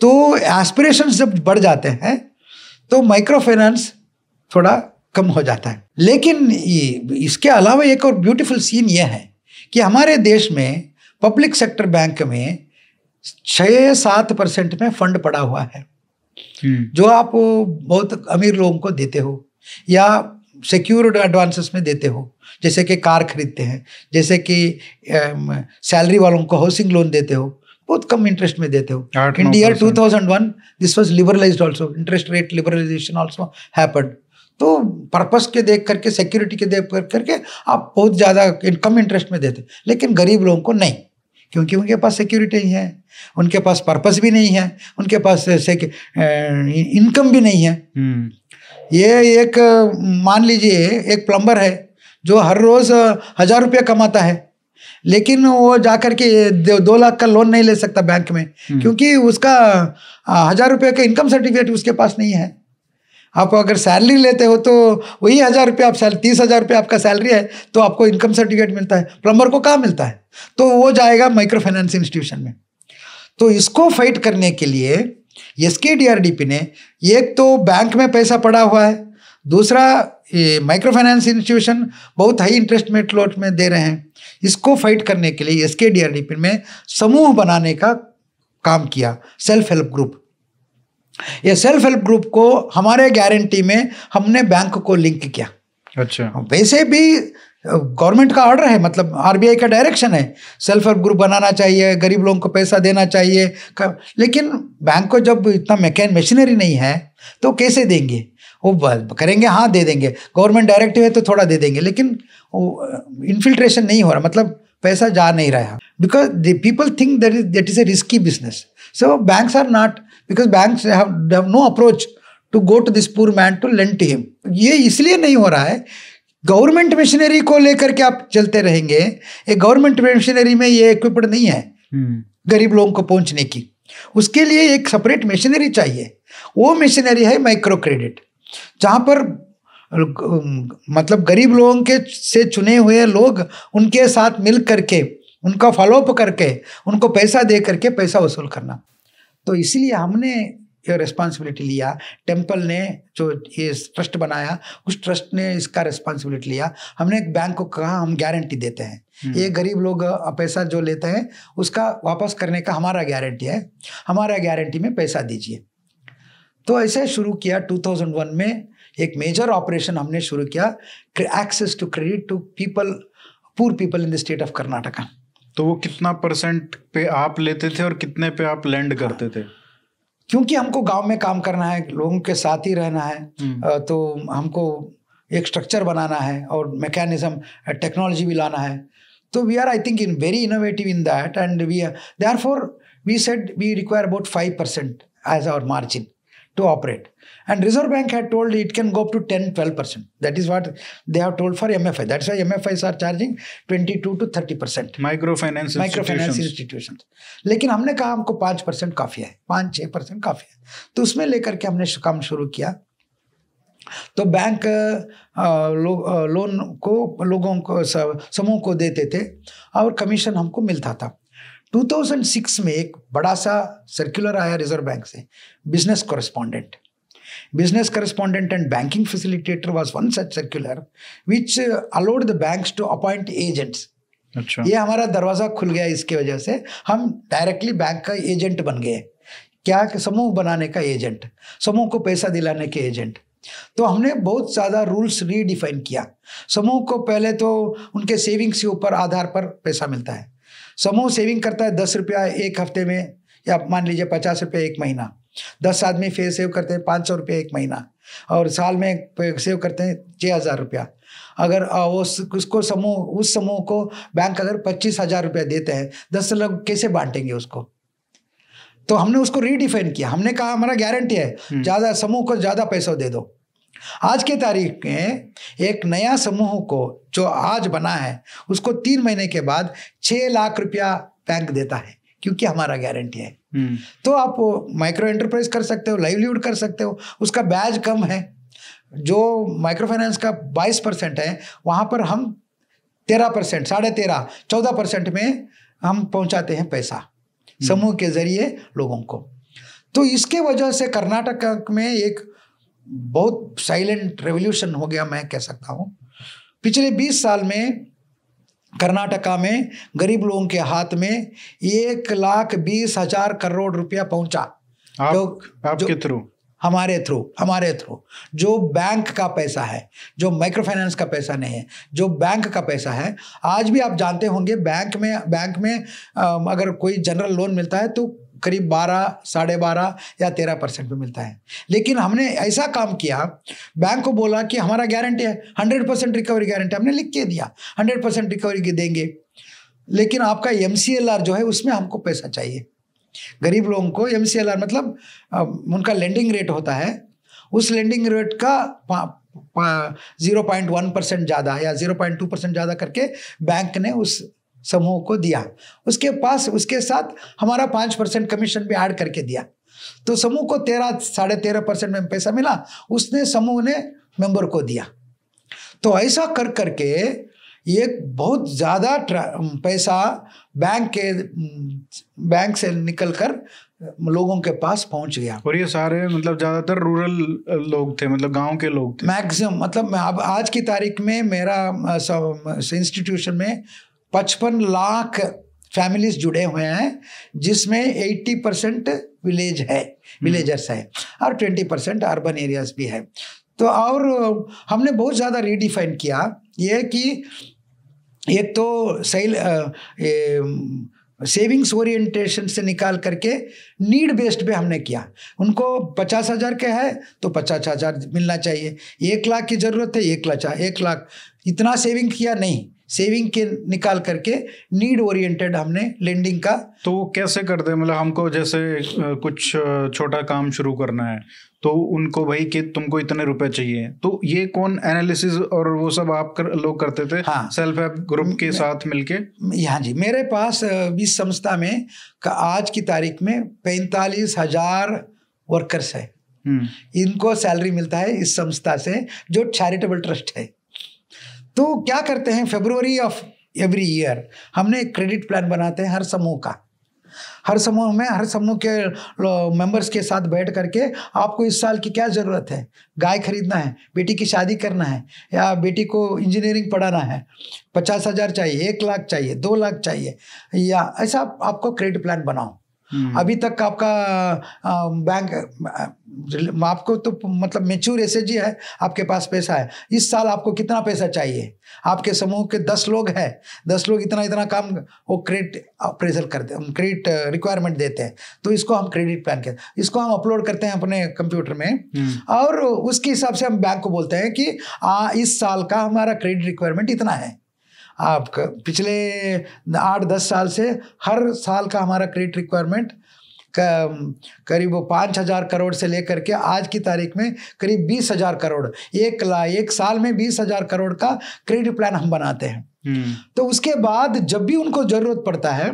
तो एस्पिरेशन जब बढ़ जाते हैं तो माइक्रो फाइनेंस थोड़ा कम हो जाता है लेकिन इसके अलावा एक और ब्यूटीफुल सीन ये है कि हमारे देश में पब्लिक सेक्टर बैंक में छः सात परसेंट में फंड पड़ा हुआ है हम्म। जो आप बहुत अमीर लोगों को देते हो या सिक्योर्ड एडवांसेस में देते हो जैसे कि कार खरीदते हैं जैसे कि सैलरी um, वालों को हाउसिंग लोन देते हो बहुत कम इंटरेस्ट में देते हो in year one this was liberalize also interest rate liberalization also happen तो पर्पस के देख करके सिक्योरिटी के देख कर करके आप बहुत ज़्यादा कम इंटरेस्ट में देते लेकिन गरीब लोगों को नहीं क्योंकि उनके पास सिक्योरिटी नहीं है उनके पास पर्पस भी नहीं है उनके पास इनकम uh, भी नहीं है हम्म। ये एक मान लीजिए एक प्लम्बर है जो हर रोज़ हज़ार रुपये कमाता है लेकिन वो जा कर के दो लाख का लोन नहीं ले सकता बैंक में हम्म। क्योंकि उसका हज़ार रुपये का इनकम सर्टिफिकेट उसके पास नहीं है आप अगर सैलरी लेते हो तो वही हज़ार रुपये आप सैलरी तीस हज़ार रुपये आपका सैलरी है तो आपको इनकम सर्टिफिकेट मिलता है प्लम्बर को कहाँ मिलता है तो वो जाएगा माइक्रो फाइनेंस इंस्टीट्यूशन में तो इसको फाइट करने के लिए एस के ने एक तो बैंक में पैसा पड़ा हुआ है दूसरा माइक्रो फाइनेंस इंस्टीट्यूशन बहुत हाई इंटरेस्ट में लोट में दे रहे हैं इसको फाइट करने के लिए एस के में समूह बनाने का काम किया सेल्फ हेल्प ग्रुप ये सेल्फ हेल्प ग्रुप को हमारे गारंटी में हमने बैंक को लिंक किया अच्छा वैसे भी गवर्नमेंट का ऑर्डर है मतलब आरबीआई का डायरेक्शन है सेल्फ हेल्प ग्रुप बनाना चाहिए गरीब लोगों को पैसा देना चाहिए लेकिन बैंक को जब इतना मैकेन मशीनरी नहीं है तो कैसे देंगे वो करेंगे हाँ दे देंगे गवर्नमेंट डायरेक्टिव है तो थोड़ा दे देंगे लेकिन इन्फिल्ट्रेशन नहीं हो रहा मतलब पैसा जा नहीं रहा because the people think that is that is a risky business so banks are not because bank no approach to go to this poor man to lend to him ये इसलिए नहीं हो रहा है गवर्नमेंट मशीनरी को लेकर के आप चलते रहेंगे ये गवर्नमेंट मशीनरी में ये इक्विपमेंट नहीं है हम्म। गरीब लोगों को पहुंचने की उसके लिए एक सेपरेट मशीनरी चाहिए वो मशीनरी है माइक्रो क्रेडिट जहाँ पर मतलब गरीब लोगों के से चुने हुए लोग उनके साथ मिल करके उनका फॉलोअप करके उनको पैसा दे करके पैसा वसूल करना तो इसलिए हमने रिस्पॉन्सिबिलिटी लिया टेम्पल ने जो ये ट्रस्ट बनाया उस ट्रस्ट ने इसका रिस्पॉन्सिबिलिटी लिया हमने एक बैंक को कहा हम गारंटी देते हैं हम्म। ये गरीब लोग पैसा जो लेते हैं उसका वापस करने का हमारा गारंटी है हमारा गारंटी में पैसा दीजिए तो ऐसे शुरू किया 2001 में एक मेजर ऑपरेशन हमने शुरू किया access to credit to people poor people in the state of Karnataka तो वो कितना परसेंट पे आप लेते थे और कितने पे आप लैंड करते थे क्योंकि हमको गांव में काम करना है लोगों के साथ ही रहना है हम्म। तो हमको एक स्ट्रक्चर बनाना है और मैकेनिज्म टेक्नोलॉजी भी लाना है तो we are I think in very innovative in that and we they are for we set we require about five percent as our margin to operate And Reserve Bank had told it can go up to 10 12%. That is what they have told for MFI. That's why MFIs are charging 22 to 30%. Microfinance microfinance institutions लेकिन हमने कहा हमको पाँच percent काफ़ी है पाँच छः percent काफ़ी है तो उसमें लेकर के हमने काम शुरू किया तो बैंक लोन को लोगों को समूह को देते थे और कमीशन हमको मिलता था 2006 में एक बड़ा सा सर्कुलर आया रिजर्व बैंक से business correspondent Business correspondent and banking facilitator was one such circular which uh, allowed the banks to appoint agents. अच्छा ये हमारा दरवाजा खुल गया इसके वजह से हम डायरेक्टली बैंक का एजेंट बन गए क्या समूह बनाने का एजेंट समूह को पैसा दिलाने के एजेंट तो हमने बहुत ज़्यादा रूल्स रीडिफाइन किया समूह को पहले तो उनके सेविंग्स के ऊपर आधार पर पैसा मिलता है समूह सेविंग करता है दस रुपया एक हफ्ते में या मान लीजिए पचास रुपया एक महीना दस आदमी फे सेव करते हैं पाँच सौ रुपये एक महीना और साल में सेव करते हैं छः हज़ार रुपया अगर वो उसको समूह उस समूह को बैंक अगर पच्चीस हज़ार रुपया देते हैं दस लोग कैसे बांटेंगे उसको तो हमने उसको रीडिफाइन किया हमने कहा हमारा गारंटी है हम्म। ज़्यादा समूह को ज़्यादा पैसा दे दो आज के तारीख में एक नया समूह को जो आज बना है उसको तीन महीने के बाद छः लाख रुपया बैंक देता है क्योंकि हमारा गारंटी है हम्म। तो आप माइक्रो एंटरप्राइज कर सकते हो लाइवलीहुड कर सकते हो उसका ब्याज कम है जो माइक्रो फाइनेंस का 22 परसेंट है वहाँ पर हम तेरह परसेंट साढ़े तेरह चौदह परसेंट में हम पहुँचाते हैं पैसा हम्म। समूह के जरिए लोगों को तो इसके वजह से कर्नाटक में एक बहुत साइलेंट रेवोल्यूशन हो गया मैं कह सकता हूँ पिछले 20 साल में कर्नाटका में गरीब लोगों के हाथ में एक लाख बीस हजार करोड़ रुपया पहुंचा आप, जो के थ्रू हमारे थ्रू हमारे थ्रू जो बैंक का पैसा है जो माइक्रो फाइनेंस का पैसा नहीं है जो बैंक का पैसा है आज भी आप जानते होंगे बैंक में बैंक में अगर कोई जनरल लोन मिलता है तो करीब बारह साढ़े बारह या तेरह परसेंट में मिलता है लेकिन हमने ऐसा काम किया बैंक को बोला कि हमारा गारंटी है हंड्रेड परसेंट रिकवरी गारंटी हमने लिख के दिया हंड्रेड परसेंट रिकवरी देंगे लेकिन आपका एम जो है उसमें हमको पैसा चाहिए गरीब लोगों को एम मतलब उनका लेंडिंग रेट होता है उस लेंडिंग रेट का जीरो पॉइंट वन परसेंट ज़्यादा या जीरो पॉइंट टू परसेंट ज़्यादा करके बैंक ने उस समूह को दिया उसके पास उसके साथ हमारा पाँच परसेंट कमीशन भी ऐड करके दिया तो समूह को तेरह साढ़े तेरह परसेंट में पैसा मिला उसने समूह ने मेंबर को दिया तो ऐसा कर करके एक बहुत ज़्यादा पैसा बैंक के बैंक से निकल कर लोगों के पास पहुंच गया और ये सारे मतलब ज़्यादातर रूरल लोग थे मतलब गांव के लोग थे मैक्सिमम मतलब अब आज की तारीख में मेरा इंस्टीट्यूशन में पचपन लाख फैमिलीज जुड़े हुए हैं जिसमें 80 परसेंट विलेज है विलेजर्स हम्म। है और 20 परसेंट अर्बन एरियाज भी है तो और हमने बहुत ज़्यादा रीडिफाइन किया ये कि एक तो सही सेविंग्स ओरिएंटेशन से निकाल करके नीड बेस्ड पे हमने किया उनको पचास हज़ार के है तो पचास हज़ार मिलना चाहिए एक लाख की ज़रूरत है एक लाख एक लाख इतना सेविंग किया नहीं सेविंग के निकाल करके नीड ओरिएंटेड हमने लेंडिंग का तो वो कैसे करते हैं मतलब हमको जैसे कुछ छोटा काम शुरू करना है तो उनको भाई कि तुमको इतने रुपए चाहिए तो ये कौन एनालिसिस और वो सब आप कर, लोग करते थे हाँ सेल्फ हेल्प ग्रुप के साथ मिलके हाँ जी मेरे पास इस संस्था में का आज की तारीख में पैंतालीस हजार वर्कर्स है हम्म। इनको सैलरी मिलता है इस संस्था से जो चैरिटेबल ट्रस्ट है तो क्या करते हैं फेब्रुवरी ऑफ एवरी ईयर हमने एक क्रेडिट प्लान बनाते हैं हर समूह का हर समूह में हर समूह के मेंबर्स के साथ बैठ करके आपको इस साल की क्या ज़रूरत है गाय खरीदना है बेटी की शादी करना है या बेटी को इंजीनियरिंग पढ़ाना है पचास हज़ार चाहिए एक लाख चाहिए दो लाख चाहिए या ऐसा आपको क्रेडिट प्लान बनाओ हम्म। अभी तक आपका बैंक आपको तो मतलब मेच्योर एस है आपके पास पैसा है इस साल आपको कितना पैसा चाहिए आपके समूह के दस लोग हैं दस लोग इतना इतना काम वो क्रेडिट अप्रेजल करते हैं क्रेडिट रिक्वायरमेंट देते हैं तो इसको हम क्रेडिट प्लान कहते इसको हम अपलोड करते हैं अपने कंप्यूटर में हम्म। और उसके हिसाब से हम बैंक को बोलते हैं कि आ, इस साल का हमारा क्रेडिट रिक्वायरमेंट इतना है आप पिछले आठ दस साल से हर साल का हमारा क्रेडिट रिक्वायरमेंट करीब पाँच हज़ार करोड़ से लेकर के आज की तारीख में करीब बीस हज़ार करोड़ एक ला एक साल में बीस हज़ार करोड़ का क्रेडिट प्लान हम बनाते हैं हम्म। तो उसके बाद जब भी उनको ज़रूरत पड़ता है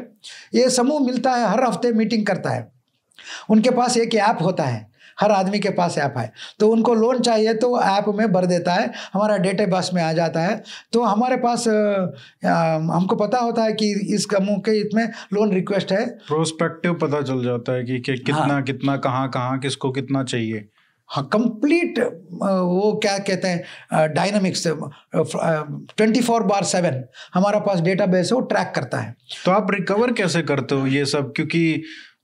ये समूह मिलता है हर हफ्ते मीटिंग करता है उनके पास एक ऐप होता है हर आदमी के पास ऐप है तो उनको लोन चाहिए तो ऐप में भर देता है हमारा डेटे बस में आ जाता है तो हमारे पास आ, हमको पता होता है कि इस कमों के इसमें लोन रिक्वेस्ट है प्रोस्पेक्टिव पता चल जाता है कि, कि हाँ। कितना हाँ। कितना कहाँ कहाँ किसको कितना चाहिए हाँ कंप्लीट वो क्या कहते हैं डायनामिक्स ट्वेंटी फोर बार सेवन हमारा पास डेटाबेस है वो ट्रैक करता है तो आप रिकवर कैसे करते हो ये सब क्योंकि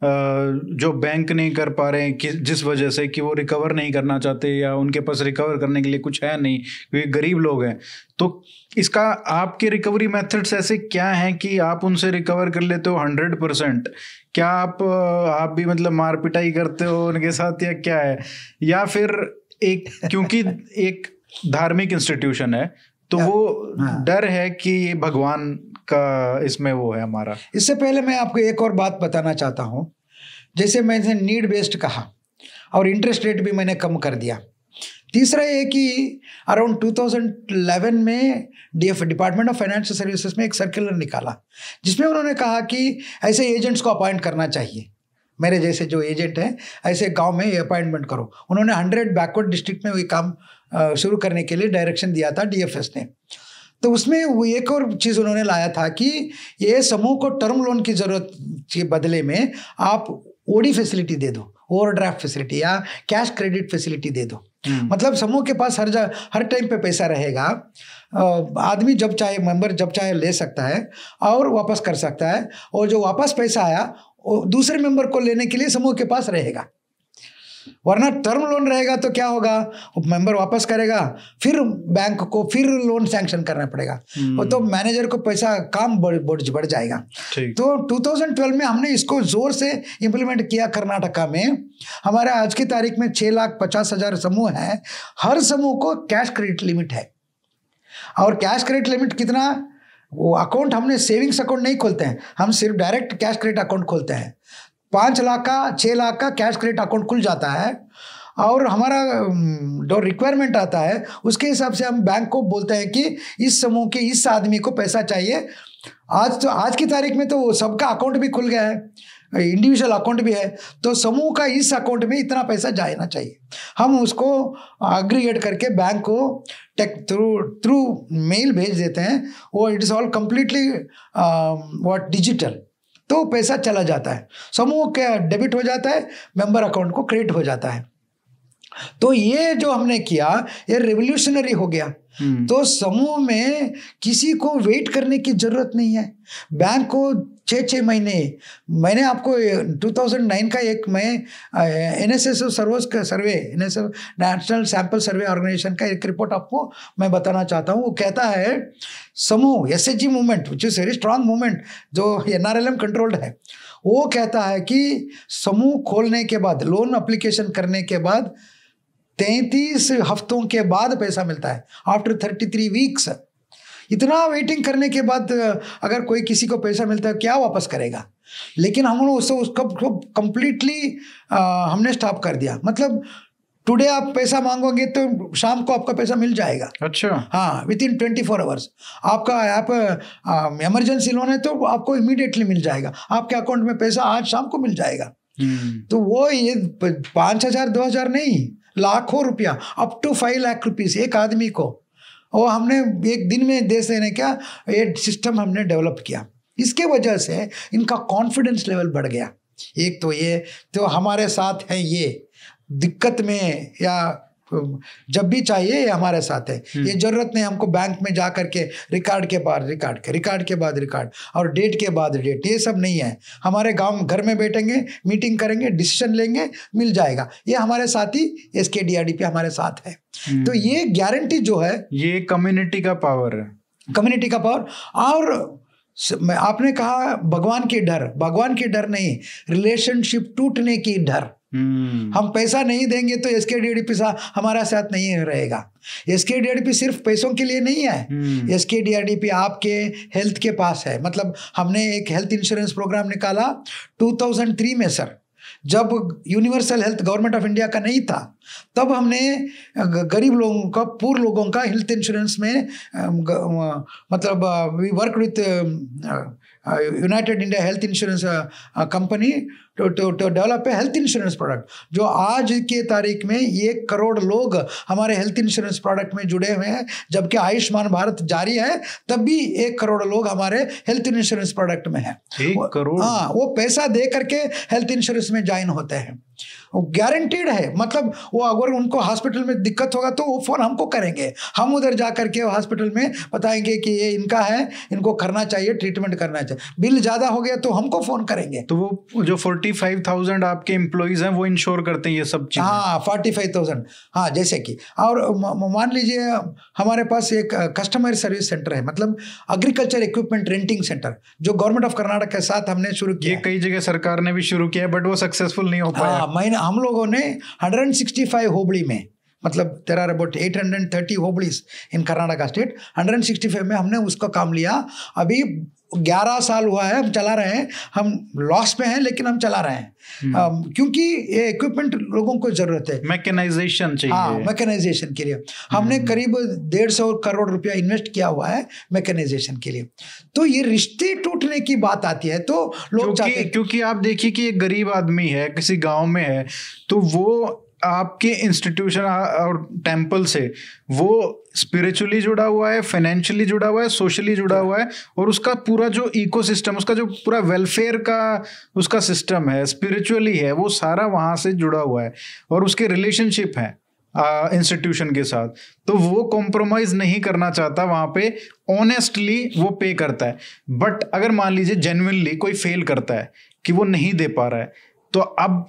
जो बैंक नहीं कर पा रहे हैं कि जिस वजह से कि वो रिकवर नहीं करना चाहते या उनके पास रिकवर करने के लिए कुछ है नहीं क्योंकि गरीब लोग हैं तो इसका आपके रिकवरी मेथड्स ऐसे क्या हैं कि आप उनसे रिकवर कर लेते हो हंड्रेड परसेंट क्या आप आप भी मतलब मार पिटाई करते हो उनके साथ या क्या है या फिर एक क्योंकि एक धार्मिक इंस्टीट्यूशन है तो वो हाँ। डर है कि भगवान का इसमें वो है हमारा इससे पहले मैं आपको एक और बात बताना चाहता हूँ जैसे मैंने नीड बेस्ड कहा और इंटरेस्ट रेट भी मैंने कम कर दिया तीसरा ये कि अराउंड 2011 में DF department of financial services में एक सर्कुलर निकाला जिसमें उन्होंने कहा कि ऐसे एजेंट्स को अपॉइंट करना चाहिए मेरे जैसे जो एजेंट हैं ऐसे गांव में अपॉइंटमेंट करो उन्होंने हंड्रेड बैकवर्ड डिस्ट्रिक्ट में ये काम शुरू करने के लिए डायरेक्शन दिया था डीएफएस ने तो उसमें वो एक और चीज़ उन्होंने लाया था कि ये समूह को टर्म लोन की ज़रूरत के बदले में आप ओडी फैसिलिटी दे दो ओवर ड्राफ्ट फैसिलिटी या कैश क्रेडिट फैसिलिटी दे दो हम्म। मतलब समूह के पास हर जा हर टाइम पे पैसा रहेगा आदमी जब चाहे मेंबर जब चाहे ले सकता है और वापस कर सकता है और जो वापस पैसा आया दूसरे मेंबर को लेने के लिए समूह के पास रहेगा वरना टर्म लोन रहेगा तो क्या होगा मेंबर वापस करेगा फिर बैंक को फिर लोन सैंक्शन करना पड़ेगा और हम्म। तो मैनेजर को पैसा काम बोझ बढ़ जाएगा तो 2012 में हमने इसको जोर से इम्प्लीमेंट किया कर्नाटका में हमारे आज की तारीख में छः लाख पचास हजार समूह है हर समूह को कैश क्रेडिट लिमिट है और कैश क्रेडिट लिमिट कितना वो अकाउंट हमने सेविंग्स अकाउंट नहीं खोलते हैं हम सिर्फ डायरेक्ट कैश क्रेडिट अकाउंट खोलते हैं पाँच लाख का छः लाख का कैश क्रेडिट अकाउंट खुल जाता है और हमारा जो रिक्वायरमेंट आता है उसके हिसाब से हम बैंक को बोलते हैं कि इस समूह के इस आदमी को पैसा चाहिए आज तो आज की तारीख में तो सबका अकाउंट भी खुल गया है इंडिविजुअल अकाउंट भी है तो समूह का इस अकाउंट में इतना पैसा जाना चाहिए हम उसको एग्रीगेट करके बैंक को टेक थ्रू थ्रू मेल भेज देते हैं वो it is all completely what digital तो पैसा चला जाता है समूह क्या डेबिट हो जाता है मेंबर अकाउंट को क्रेडिट हो जाता है तो ये जो हमने किया ये रेवोल्यूशनरी हो गया हम्म। तो समूह में किसी को वेट करने की जरूरत नहीं है बैंक को छः छः महीने मैंने आपको 2009 का एक मैं N S S survey survey N S national sample survey organisation का एक रिपोर्ट आपको मैं बताना चाहता हूँ वो कहता है समूह S H G movement which is very strong movement जो N R L M controlled है वो कहता है कि समूह खोलने के बाद लोन अप्लीकेशन करने के बाद तैंतीस हफ्तों के बाद पैसा मिलता है आफ्टर थर्टी थ्री वीक्स इतना वेटिंग करने के बाद अगर कोई किसी को पैसा मिलता है क्या वापस करेगा लेकिन हम लोग उसको उसको कंप्लीटली हमने स्टॉप कर दिया मतलब टुडे आप पैसा मांगोगे तो शाम को आपका पैसा मिल जाएगा अच्छा हाँ within twenty four hours आपका आप इमरजेंसी लोन है तो आपको इमीडिएटली मिल जाएगा आपके अकाउंट में पैसा आज शाम को मिल जाएगा हम्म। तो वो ये पाँच हजार दो हजार नहीं लाखों रुपया up to five lakh rupees एक आदमी को और हमने एक दिन में देश ने क्या ये सिस्टम हमने डेवलप किया इसके वजह से इनका कॉन्फिडेंस लेवल बढ़ गया एक तो ये तो हमारे साथ है ये दिक्कत में या जब भी चाहिए ये हमारे साथ है हम्म। ये जरूरत नहीं हमको बैंक में जा कर के रिकॉर्ड के बाद रिकॉर्ड के रिकॉर्ड के बाद रिकॉर्ड और डेट के बाद डेट ये सब नहीं है हमारे गांव घर में बैठेंगे मीटिंग करेंगे डिसीजन लेंगे मिल जाएगा ये हमारे साथ ही S K D R D P हमारे साथ है हम्म। तो ये गारंटी जो है ये कम्युनिटी का पावर है कम्युनिटी का पावर और आपने कहा भगवान की डर भगवान की डर नहीं रिलेशनशिप टूटने की डर हम्म। हम पैसा नहीं देंगे तो एस के डी हमारा साथ नहीं रहेगा एस के डी सिर्फ पैसों के लिए नहीं है एस के डी आपके हेल्थ के पास है मतलब हमने एक हेल्थ इंश्योरेंस प्रोग्राम निकाला 2003 में सर जब universal health government of India का नहीं था तब हमने गरीब लोगों का पूर लोगों का हेल्थ इंश्योरेंस में मतलब we work with United India health insurance company develop है हेल्थ इंश्योरेंस प्रोडक्ट जो आज के तारीख में एक करोड़ लोग हमारे हेल्थ इंश्योरेंस प्रोडक्ट में जुड़े हुए हैं जबकि आयुष्मान भारत जारी है तब भी एक करोड़ लोग हमारे हेल्थ इंश्योरेंस प्रोडक्ट में है एक करोड़ हाँ वो पैसा दे करके हेल्थ इंश्योरेंस में ज्वाइन होते हैं गारंटीड है मतलब वो अगर उनको हॉस्पिटल में दिक्कत होगा तो वो फ़ोन हमको करेंगे हम उधर जा करके हॉस्पिटल में बताएंगे कि ये इनका है इनको करना चाहिए ट्रीटमेंट करना चाहिए बिल ज़्यादा हो गया तो हमको फ़ोन करेंगे तो वो जो फोर्टी फाइव थाउजेंड आपके एम्प्लॉयज़ हैं वो इंश्योर करते हैं ये सब चीज़ हाँ फोर्टी फाइव थाउजेंड हाँ जैसे कि और मान लीजिए हमारे पास एक कस्टमर सर्विस सेंटर है मतलब एग्रीकल्चर इक्विपमेंट रेंटिंग सेंटर जो गवर्नमेंट ऑफ कर्नाटक के साथ हमने शुरू किया कई जगह सरकार ने भी शुरू किया बट वो सक्सेसफुल नहीं हो पाया हाँ, हम लोगों ने 165 सिक्सटी फाइव होबड़ी में मतलब there are about eight hundred thirty hoblis in Karnataka state hundred sixty five में हमने उसको काम लिया अभी ग्यारह साल हुआ है हम चला रहे हैं हम लॉस में हैं लेकिन हम चला रहे हैं um, क्योंकि ये इक्विपमेंट लोगों को जरूरत है मैकेनाइजेशन चाहिए हाँ मैकेनाइजेशन के लिए हमने हम्म। करीब डेढ़ सौ करोड़ रुपया इन्वेस्ट किया हुआ है मैकेनाइजेशन के लिए तो ये रिश्ते टूटने की बात आती है तो लोग क्योंकि, क्योंकि आप देखिए कि एक गरीब आदमी है किसी गाँव में है तो वो आपके इंस्टीट्यूशन और टेम्पल से वो स्पिरिचुअली जुड़ा हुआ है फाइनेंशियली जुड़ा हुआ है सोशली जुड़ा हुआ है और उसका पूरा जो इकोसिस्टम उसका जो पूरा वेलफेयर का उसका सिस्टम है स्पिरिचुअली है वो सारा वहाँ से जुड़ा हुआ है और उसके रिलेशनशिप है इंस्टीट्यूशन के साथ तो वो कॉम्प्रोमाइज नहीं करना चाहता वहाँ पे ऑनेस्टली वो पे करता है बट अगर मान लीजिए जेनविनली कोई फेल करता है कि वो नहीं दे पा रहा है तो अब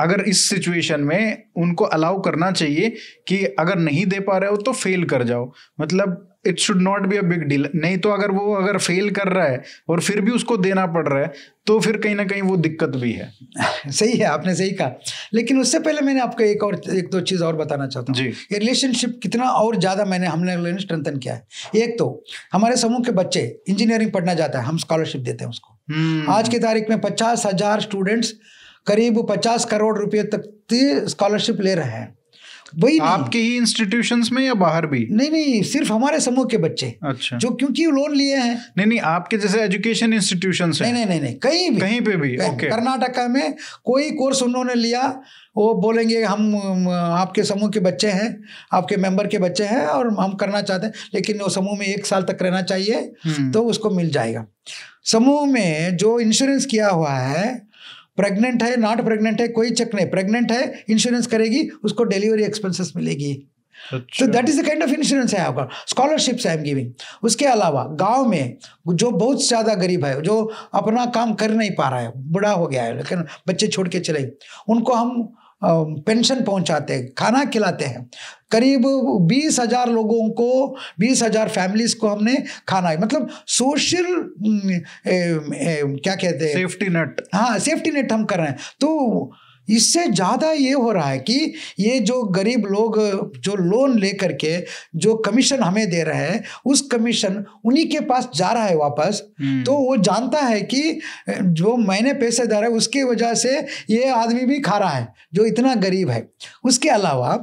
अगर इस सिचुएशन में उनको अलाउ करना चाहिए कि अगर नहीं दे पा रहे हो तो फेल कर जाओ मतलब it should not be a big deal नहीं तो अगर वो अगर फेल कर रहा है और फिर भी उसको देना पड़ रहा है तो फिर कहीं ना कहीं वो दिक्कत भी है <laughs> सही है आपने सही कहा लेकिन उससे पहले मैंने आपको एक और एक दो चीज़ और बताना चाहता हूँ जी रिलेशनशिप कितना और ज़्यादा मैंने हमने स्ट्रेंथन किया है एक तो हमारे समूह के बच्चे इंजीनियरिंग पढ़ना जाता है हम स्कॉलरशिप देते हैं उसको हम्म। आज की तारीख में पचास हज़ार स्टूडेंट्स करीब पचास करोड़ रुपए तक स्कॉलरशिप ले रहे हैं वही आपके ही इंस्टीट्यूशंस में या बाहर भी नहीं नहीं सिर्फ हमारे समूह के बच्चे अच्छा जो क्योंकि लोन लिए हैं नहीं नहीं आपके जैसे एजुकेशन इंस्टीट्यूशन नहीं नहीं नहीं नहीं कहीं भी कहीं पे भी ओके कर्नाटका में कोई कोर्स उन्होंने लिया वो बोलेंगे हम आपके समूह के बच्चे हैं आपके मेंबर के बच्चे हैं और हम करना चाहते हैं लेकिन वो समूह में एक साल तक रहना चाहिए हम्म। तो उसको मिल जाएगा समूह में जो इंश्योरेंस किया हुआ है प्रेग्नेंट है नॉट प्रेग्नेंट है कोई चक नहीं प्रेग्नेंट है इंश्योरेंस करेगी उसको डिलीवरी एक्सपेंसेस मिलेगी तो that is the kind of insurance है आपका स्कॉलरशिप्स आई एम गिविंग उसके अलावा गांव में जो बहुत ज़्यादा गरीब है जो अपना काम कर नहीं पा रहा है बुढ़ा हो गया है लेकिन बच्चे छोड़ के चले उनको हम पेंशन पहुंचाते हैं खाना खिलाते हैं करीब बीस हजार लोगों को बीस हजार फैमिलीज को हमने खाना मतलब सोशल क्या कहते हैं सेफ्टी नेट हाँ सेफ्टी नेट हम कर रहे हैं तो इससे ज़्यादा ये हो रहा है कि ये जो गरीब लोग जो लोन ले करके जो कमीशन हमें दे रहे हैं उस कमीशन उन्हीं के पास जा रहा है वापस हम्म। तो वो जानता है कि जो मैंने पैसे दे रहा है उसकी वजह से ये आदमी भी खा रहा है जो इतना गरीब है उसके अलावा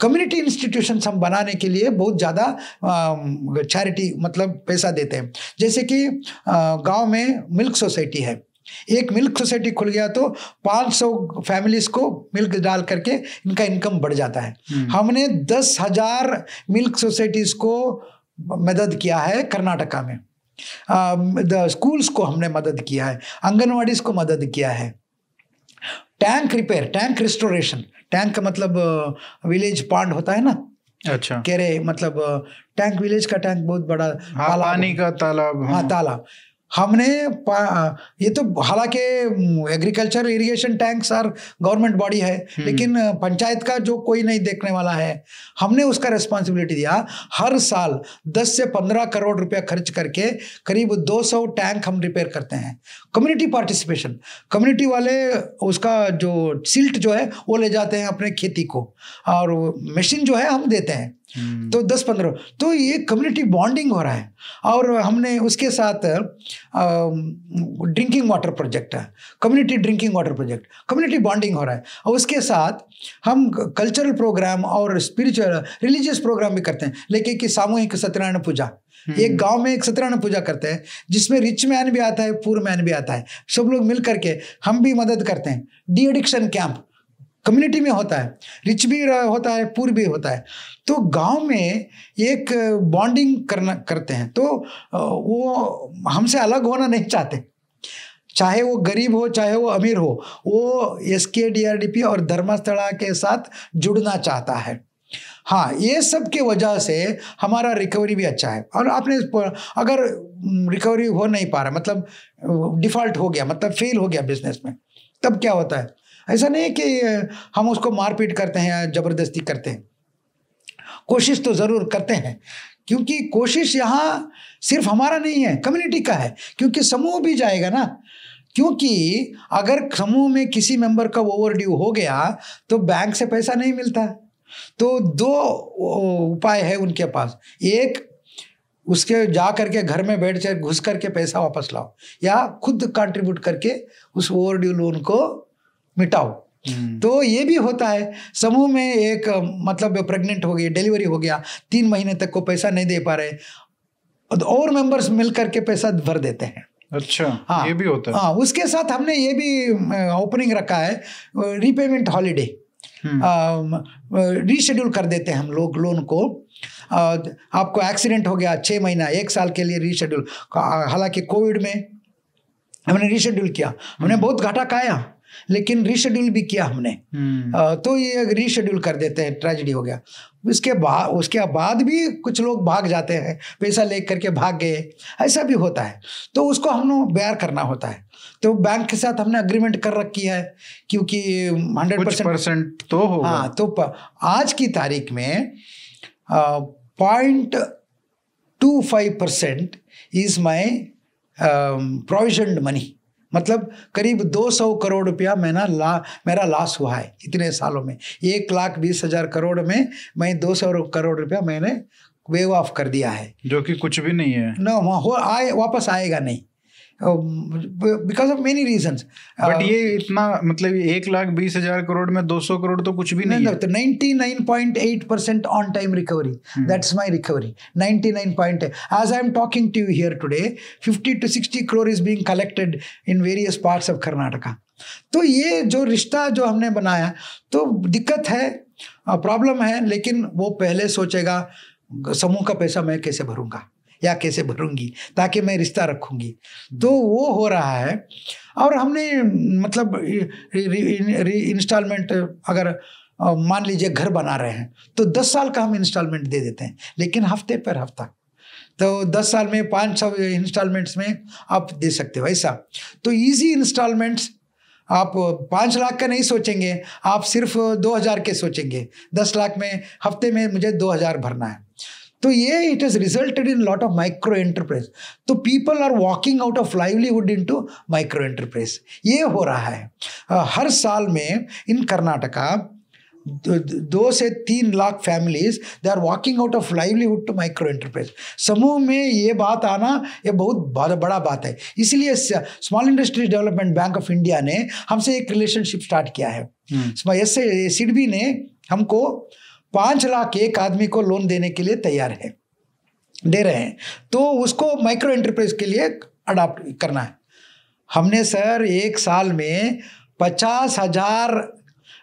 कम्युनिटी इंस्टीट्यूशन हम बनाने के लिए बहुत ज़्यादा चैरिटी मतलब पैसा देते हैं जैसे कि गांव में मिल्क सोसाइटी है एक मिल्क सोसाइटी खुल गया तो 500 फैमिलीज को मिल्क डाल करके इनका इनकम बढ़ जाता है हम्म। हमने दस हजार मिल्क सोसाइटीज को मदद किया है कर्नाटका में स्कूल्स को हमने मदद किया है आंगनवाड़ीज को मदद किया है tank repair tank restoration tank का मतलब विलेज पांड होता है ना अच्छा कह रहे मतलब टैंक विलेज का टैंक बहुत बड़ा हाँ, पानी का तालाब हाँ, हाँ तालाब हमने ये तो हालांकि agriculture irrigation tanks are government body है हम्म। लेकिन पंचायत का जो कोई नहीं देखने वाला है हमने उसका रिस्पॉन्सिबिलिटी दिया हर साल 10 से 15 करोड़ रुपया खर्च करके करीब 200 टैंक हम रिपेयर करते हैं कम्युनिटी पार्टिसिपेशन कम्युनिटी वाले उसका जो सिल्ट जो है वो ले जाते हैं अपने खेती को और मशीन जो है हम देते हैं हम्म। तो दस पंद्रह तो ये कम्युनिटी बॉन्डिंग हो रहा है और हमने उसके साथ ड्रिंकिंग वाटर प्रोजेक्ट है community drinking water project community bonding हो रहा है और उसके साथ हम कल्चरल प्रोग्राम और स्पिरिचुअल रिलीजियस प्रोग्राम भी करते हैं लेकिन कि सामूहिक सत्यनारायण पूजा हम्म। एक गांव में एक सत्यनारायण पूजा करते हैं जिसमें रिच मैन भी आता है पुअर मैन भी आता है सब लोग मिल करके हम भी मदद करते हैं डी एडिक्शन कैंप कम्युनिटी में होता है रिच भी होता है पूर भी होता है तो गांव में एक बॉन्डिंग करना करते हैं तो वो हमसे अलग होना नहीं चाहते चाहे वो गरीब हो चाहे वो अमीर हो वो S K D R D P और धर्मस्थला के साथ जुड़ना चाहता है हाँ ये सब के वजह से हमारा रिकवरी भी अच्छा है और आपने अगर रिकवरी हो नहीं पा रहा मतलब डिफ़ॉल्ट हो गया मतलब फेल हो गया बिजनेस में तब क्या होता है ऐसा नहीं कि हम उसको मारपीट करते हैं या ज़बरदस्ती करते हैं कोशिश तो ज़रूर करते हैं क्योंकि कोशिश यहाँ सिर्फ हमारा नहीं है कम्युनिटी का है क्योंकि समूह भी जाएगा ना क्योंकि अगर समूह में किसी मेंबर का ओवरड्यू हो गया तो बैंक से पैसा नहीं मिलता तो दो उपाय है उनके पास एक उसके जा करके घर में बैठ कर घुस करके पैसा वापस लाओ या खुद कंट्रीब्यूट करके उस ओवरड्यू लोन को मिटाओ हम्म। तो ये भी होता है समूह में एक मतलब प्रेग्नेंट हो गई डिलीवरी हो गया तीन महीने तक को पैसा नहीं दे पा रहे और मेंबर्स मिल करके पैसा भर देते हैं अच्छा हाँ ये भी होता है हाँ उसके साथ हमने ये भी ओपनिंग रखा है रीपेमेंट हॉलीडे रीशेड्यूल कर देते हैं हम लोग लोन को आ, आपको एक्सीडेंट हो गया छः महीना एक साल के लिए रीशेड्यूल हालांकि कोविड में हमने रीशेड्यूल किया हमने हम्म। बहुत घाटा खाया लेकिन रिशेड्यूल भी किया हमने हम्म। तो ये रिशेड्यूल कर देते हैं ट्रेजिडी हो गया उसके बाद उसके बाद भी कुछ लोग भाग जाते हैं पैसा ले करके भाग गए ऐसा भी होता है तो उसको हम लोग करना होता है तो बैंक के साथ हमने अग्रीमेंट कर रखी है क्योंकि हंड्रेड परसेंट तो हाँ तो प, आज की तारीख में point two five percent is my provision money मतलब करीब 200 करोड़ रुपया मैंने ला मेरा लॉस हुआ है इतने सालों में एक लाख बीस हजार करोड़ में मैं 200 करोड़ रुपया मैंने वेव ऑफ कर दिया है जो कि कुछ भी नहीं है ना वहाँ आए वापस आएगा नहीं because of many reason but ये इतना मतलब एक लाख बीस हजार करोड़ में दो सौ करोड़ तो कुछ भी नहीं, नहीं ninety nine point eight percent on time recovery that's my recovery ninety nine point as I am talking to you here today fifty to sixty crore is being collected in various parts of Karnataka तो ये जो रिश्ता जो हमने बनाया तो दिक्कत है प्रॉब्लम है लेकिन वो पहले सोचेगा समूह का पैसा मैं कैसे भरूंगा या कैसे भरूंगी ताकि मैं रिश्ता रखूंगी तो वो हो रहा है और हमने मतलब इंस्टॉलमेंट अगर मान लीजिए घर बना रहे हैं तो दस साल का हम इंस्टॉलमेंट दे देते हैं लेकिन हफ्ते पर हफ्ता तो दस साल में पाँच सौ इंस्टॉलमेंट्स में आप दे सकते हो ऐसा तो ईजी इंस्टॉलमेंट्स आप पाँच लाख का नहीं सोचेंगे आप सिर्फ दो हज़ार के सोचेंगे दस लाख में हफ्ते में मुझे दो हज़ार भरना है तो ये it is resulted in lot of micro enterprise तो people are walking out of livelihood into micro enterprise ये हो रहा है हर साल में इन कर्नाटका दो से तीन lakh families they are walking out of livelihood to micro enterprise समूह में ये बात आना ये बहुत बड़ा बात है इसलिए small industries development bank of India ने हमसे एक रिलेशनशिप स्टार्ट किया है एस सीडबी ने हमको पांच लाख एक आदमी को लोन देने के लिए तैयार है दे रहे हैं तो उसको माइक्रो एंटरप्राइज के लिए अडाप्ट करना है हमने सर एक साल में पचास हजार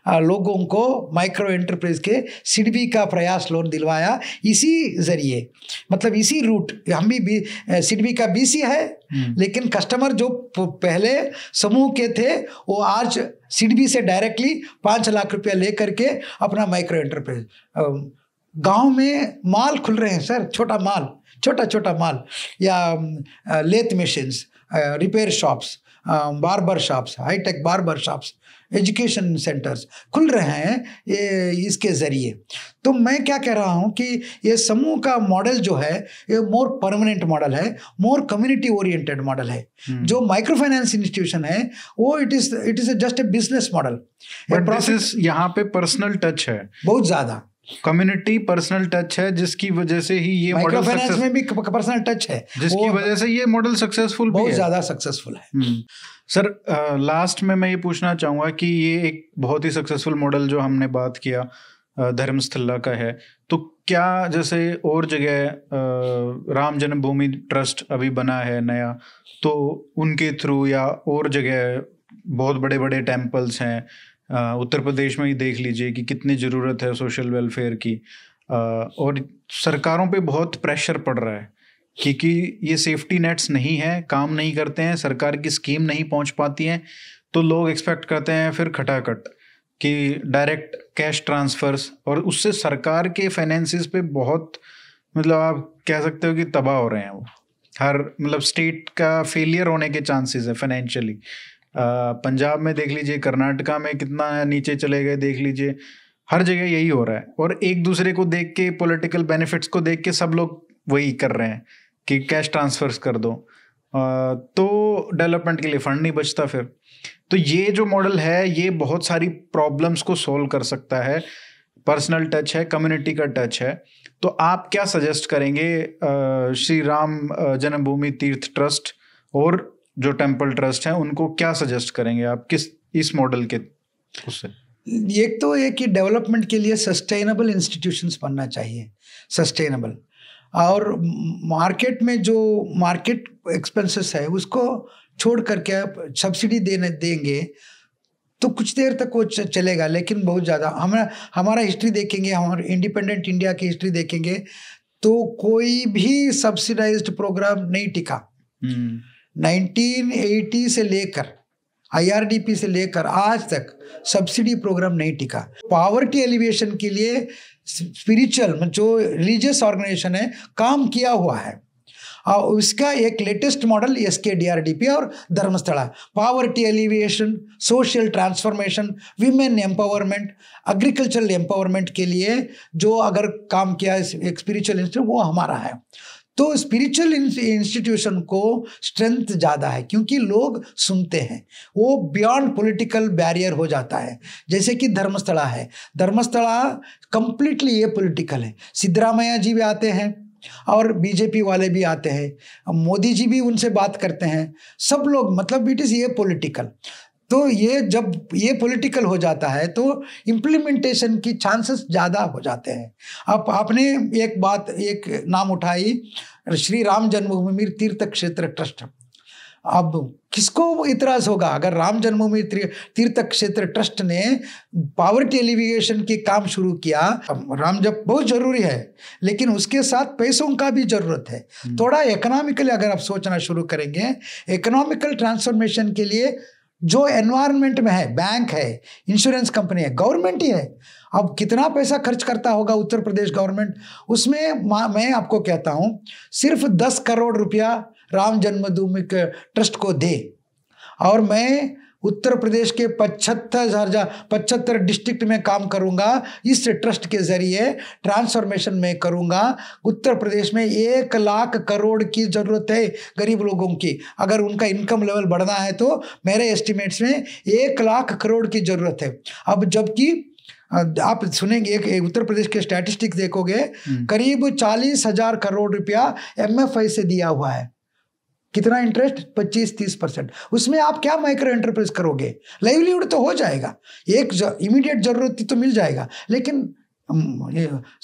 लोगों को माइक्रो एंटरप्राइज के सिडबी का प्रयास लोन दिलवाया इसी जरिए मतलब इसी रूट हम भी सिडबी का बीसी है हम्म। लेकिन कस्टमर जो पहले समूह के थे वो आज सिडबी से डायरेक्टली पाँच लाख रुपया ले करके अपना माइक्रो एंटरप्राइज गांव में माल खुल रहे हैं सर छोटा माल छोटा छोटा माल या lathe machines repair shops barber shops hi tech barber shops education centres खुल रहे हैं ये इसके ज़रिए तो मैं क्या कह रहा हूँ कि ये समूह का मॉडल जो है ये मोर परमानेंट मॉडल है मोर कम्युनिटी ओरिएंटेड मॉडल है hmm. जो माइक्रो फाइनेंस इंस्टीट्यूशन है वो it is it is just a business model यहाँ पे पर्सनल टच है बहुत ज़्यादा कम्युनिटी पर्सनल टच है जिसकी वजह से ही ये मॉडल सक्सेस में भी पर्सनल टच है जिसकी वजह से ये मॉडल सक्सेसफुल बहुत ज्यादा सक्सेसफुल है हम्म। सर लास्ट में मैं ये पूछना चाहूंगा कि ये एक बहुत ही सक्सेसफुल मॉडल जो हमने बात किया धर्मस्थला का है तो क्या जैसे और जगह राम जन्मभूमि ट्रस्ट अभी बना है नया तो उनके थ्रू या और जगह बहुत बड़े बड़े टेम्पल्स हैं उत्तर प्रदेश में ही देख लीजिए कि कितनी ज़रूरत है सोशल वेलफेयर की और सरकारों पे बहुत प्रेशर पड़ रहा है क्योंकि ये सेफ्टी नेट्स नहीं है काम नहीं करते हैं सरकार की स्कीम नहीं पहुंच पाती हैं तो लोग एक्सपेक्ट करते हैं फिर खटाखट कि डायरेक्ट कैश ट्रांसफ़र्स और उससे सरकार के फाइनेंसिस पे बहुत मतलब आप कह सकते हो कि तबाह हो रहे हैं वो हर मतलब स्टेट का फेलियर होने के चांसेस है फाइनेंशियली पंजाब में देख लीजिए कर्नाटका में कितना नीचे चले गए देख लीजिए हर जगह यही हो रहा है और एक दूसरे को देख के पॉलिटिकल बेनिफिट्स को देख के सब लोग वही कर रहे हैं कि कैश ट्रांसफर्स कर दो तो डेवलपमेंट के लिए फंड नहीं बचता फिर तो ये जो मॉडल है ये बहुत सारी प्रॉब्लम्स को सोल्व कर सकता है पर्सनल टच है कम्युनिटी का टच है तो आप क्या सजेस्ट करेंगे श्री राम जन्मभूमि तीर्थ ट्रस्ट और जो टेम्पल ट्रस्ट है उनको क्या सजेस्ट करेंगे आप किस इस मॉडल के उससे एक तो ये कि डेवलपमेंट के लिए सस्टेनेबल इंस्टीट्यूशन बनना चाहिए सस्टेनेबल और मार्केट में जो मार्केट एक्सपेंसेस है उसको छोड़ करके आप सब्सिडी देने देंगे तो कुछ देर तक वो चलेगा लेकिन बहुत ज़्यादा हमारा हमारा हिस्ट्री देखेंगे हमारे इंडिपेंडेंट इंडिया की हिस्ट्री देखेंगे तो कोई भी सब्सिडाइज्ड प्रोग्राम नहीं टिका hmm. 1980 से लेकर आईआरडीपी से लेकर आज तक सब्सिडी प्रोग्राम नहीं टिका पावर्टी एलिवेशन के लिए स्पिरिचुअल मतलब जो रिलीजियस ऑर्गेनाइजेशन है काम किया हुआ है और उसका एक latest model S K D R D P और Dharmasthala poverty alleviation social transformation women empowerment agricultural empowerment के लिए जो अगर काम किया एक स्पिरिचुअल इंस्टीट्यूट वो हमारा है तो स्पिरिचुअल इंस्टीट्यूशन को स्ट्रेंथ ज़्यादा है क्योंकि लोग सुनते हैं वो बियॉन्ड पॉलिटिकल बैरियर हो जाता है जैसे कि धर्मस्थला है धर्मस्थला कंप्लीटली ये पॉलिटिकल है सिद्धरामैया जी भी आते हैं और बीजेपी वाले भी आते हैं मोदी जी भी उनसे बात करते हैं सब लोग मतलब इट इज़ ये पॉलिटिकल तो ये जब ये पॉलिटिकल हो जाता है तो इम्प्लीमेंटेशन की चांसेस ज़्यादा हो जाते हैं अब आपने एक बात एक नाम उठाई श्री राम जन्मभूमि तीर्थ क्षेत्र ट्रस्ट अब किसको इतराज़ होगा अगर राम जन्मभूमि तीर्थ क्षेत्र ट्रस्ट ने पावर्टी एलिविएशन के काम शुरू किया राम जब बहुत ज़रूरी है लेकिन उसके साथ पैसों का भी ज़रूरत है हम्म। थोड़ा इकोनॉमिकली अगर आप सोचना शुरू करेंगे इकोनॉमिकल ट्रांसफॉर्मेशन के लिए जो एनवायरनमेंट में है बैंक है इंश्योरेंस कंपनी है गवर्नमेंट ही है अब कितना पैसा खर्च करता होगा उत्तर प्रदेश गवर्नमेंट उसमें मैं आपको कहता हूँ सिर्फ दस करोड़ रुपया राम जन्मभूमि ट्रस्ट को दे और मैं उत्तर प्रदेश के पचहत्तर हजार पचहत्तर डिस्ट्रिक्ट में काम करूंगा इस ट्रस्ट के जरिए ट्रांसफॉर्मेशन में करूंगा उत्तर प्रदेश में एक लाख करोड़ की ज़रूरत है गरीब लोगों की अगर उनका इनकम लेवल बढ़ना है तो मेरे एस्टिमेट्स में एक लाख करोड़ की ज़रूरत है अब जबकि आप सुनेंगे एक, एक उत्तर प्रदेश के स्टैटिस्टिक्स देखोगे हम्म। करीब चालीस हजार करोड़ रुपया एमएफआई से दिया हुआ है कितना इंटरेस्ट 25-30 परसेंट उसमें आप क्या माइक्रो एंटरप्राइज करोगे लाइवलीहुड तो हो जाएगा एक इमीडिएट जरूरत तो मिल जाएगा लेकिन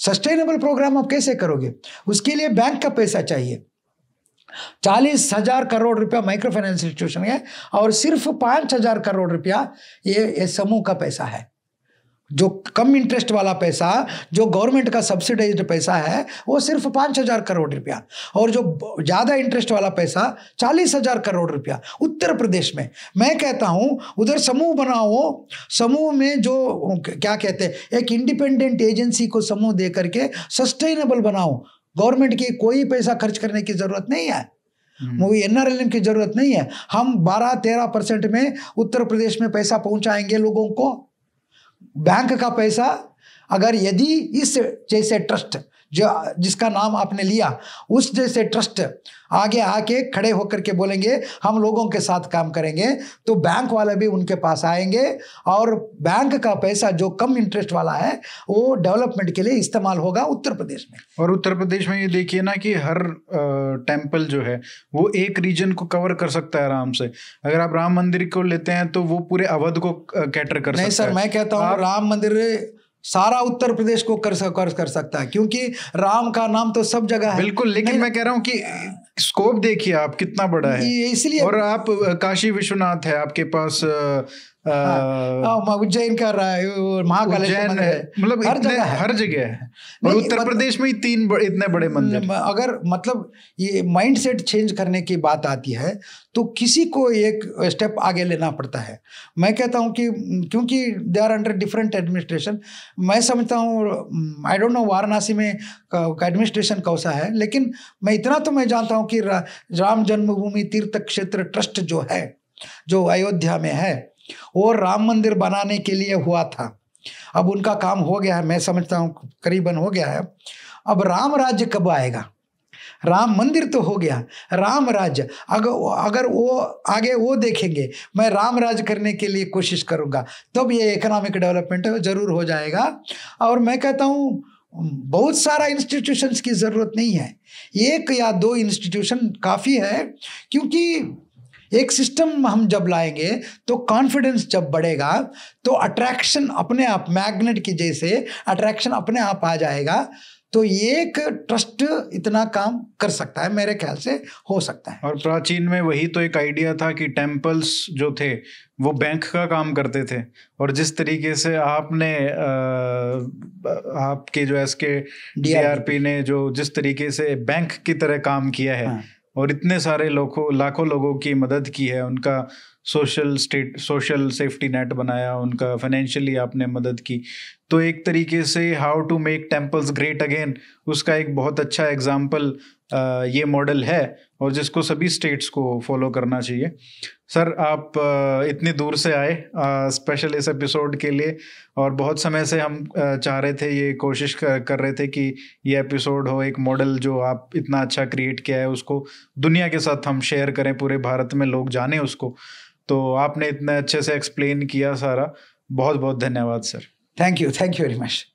सस्टेनेबल प्रोग्राम आप कैसे करोगे उसके लिए बैंक का पैसा चाहिए चालीस हजार करोड़ रुपया माइक्रो फाइनेंस इंस्टीट्यूशन है और सिर्फ पांच हजार करोड़ रुपया ये, ये समूह का पैसा है जो कम इंटरेस्ट वाला पैसा जो गवर्नमेंट का सब्सिडाइज पैसा है वो सिर्फ पाँच हज़ार करोड़ रुपया और जो ज़्यादा इंटरेस्ट वाला पैसा चालीस हज़ार करोड़ रुपया उत्तर प्रदेश में मैं कहता हूँ उधर समूह बनाओ समूह में जो क्या कहते हैं एक इंडिपेंडेंट एजेंसी को समूह दे करके सस्टेनेबल बनाओ गवर्नमेंट की कोई पैसा खर्च करने की ज़रूरत नहीं है हम्म। वो एन की ज़रूरत नहीं है हम बारह तेरह परसेंट में उत्तर प्रदेश में पैसा पहुँचाएंगे लोगों को बैंक का पैसा अगर यदि इस जैसे ट्रस्ट जो जिसका नाम आपने लिया उस जैसे ट्रस्ट आगे आके खड़े होकर के बोलेंगे हम लोगों के साथ काम करेंगे तो बैंक वाले भी उनके पास आएंगे और बैंक का पैसा जो कम इंटरेस्ट वाला है वो डेवलपमेंट के लिए इस्तेमाल होगा उत्तर प्रदेश में और उत्तर प्रदेश में ये देखिए ना कि हर टेम्पल जो है वो एक रीजन को कवर कर सकता है आराम से अगर आप राम मंदिर को लेते हैं तो वो पूरे अवध को कैटर कर नहीं सकता सर मैं कहता हूँ राम मंदिर सारा उत्तर प्रदेश को कर, सक, कर सकता है क्योंकि राम का नाम तो सब जगह है बिल्कुल लेकिन मैं कह रहा हूँ कि स्कोप देखिए आप कितना बड़ा है इसलिए और आप काशी विश्वनाथ है आपके पास हाँ। हाँ, उज्जैन कर रहा है महाकालेश्वर मतलब हर जगह हर जगह है और उत्तर मतलब- प्रदेश में ही तीन इतने बड़े मंदिर अगर मतलब ये माइंडसेट चेंज करने की बात आती है तो किसी को एक स्टेप आगे लेना पड़ता है मैं कहता हूँ कि क्योंकि they are under different administration मैं समझता हूँ आई डोंट नो वाराणसी में एडमिनिस्ट्रेशन कौसा है लेकिन मैं इतना तो मैं जानता हूँ कि राम जन्मभूमि तीर्थ क्षेत्र ट्रस्ट जो है जो अयोध्या में है वो राम मंदिर बनाने के लिए हुआ था अब उनका काम हो गया है मैं समझता हूँ करीबन हो गया है अब राम राज्य कब आएगा राम मंदिर तो हो गया राम राज्य अगर अगर वो आगे वो देखेंगे मैं राम राज करने के लिए कोशिश करूँगा तब तो ये इकोनॉमिक डेवलपमेंट जरूर हो जाएगा और मैं कहता हूँ बहुत सारा इंस्टीट्यूशंस की ज़रूरत नहीं है एक या दो इंस्टीट्यूशन काफ़ी है क्योंकि एक सिस्टम हम जब लाएंगे तो कॉन्फिडेंस जब बढ़ेगा तो अट्रैक्शन अपने आप मैग्नेट की जैसे अट्रैक्शन अपने आप आ जाएगा तो एक ट्रस्ट इतना काम कर सकता है मेरे ख्याल से हो सकता है और प्राचीन में वही तो एक आइडिया था कि टेम्पल्स जो थे वो बैंक का काम करते थे और जिस तरीके से आपने आपके जो एस के डी ने जो जिस तरीके से बैंक की तरह काम किया है हाँ। और इतने सारे लोगों लाखों लोगों की मदद की है उनका social state social safety net बनाया उनका फाइनेंशियली आपने मदद की तो एक तरीके से how to make temples great again उसका एक बहुत अच्छा एग्जाम्पल ये मॉडल है और जिसको सभी स्टेट्स को फॉलो करना चाहिए सर आप इतनी दूर से आए स्पेशल इस एपिसोड के लिए और बहुत समय से हम चाह रहे थे ये कोशिश कर, कर रहे थे कि ये एपिसोड हो एक मॉडल जो आप इतना अच्छा क्रिएट किया है उसको दुनिया के साथ हम शेयर करें पूरे भारत में लोग जाने उसको तो आपने इतने अच्छे से एक्सप्लेन किया सारा बहुत बहुत धन्यवाद sir thank you thank you very much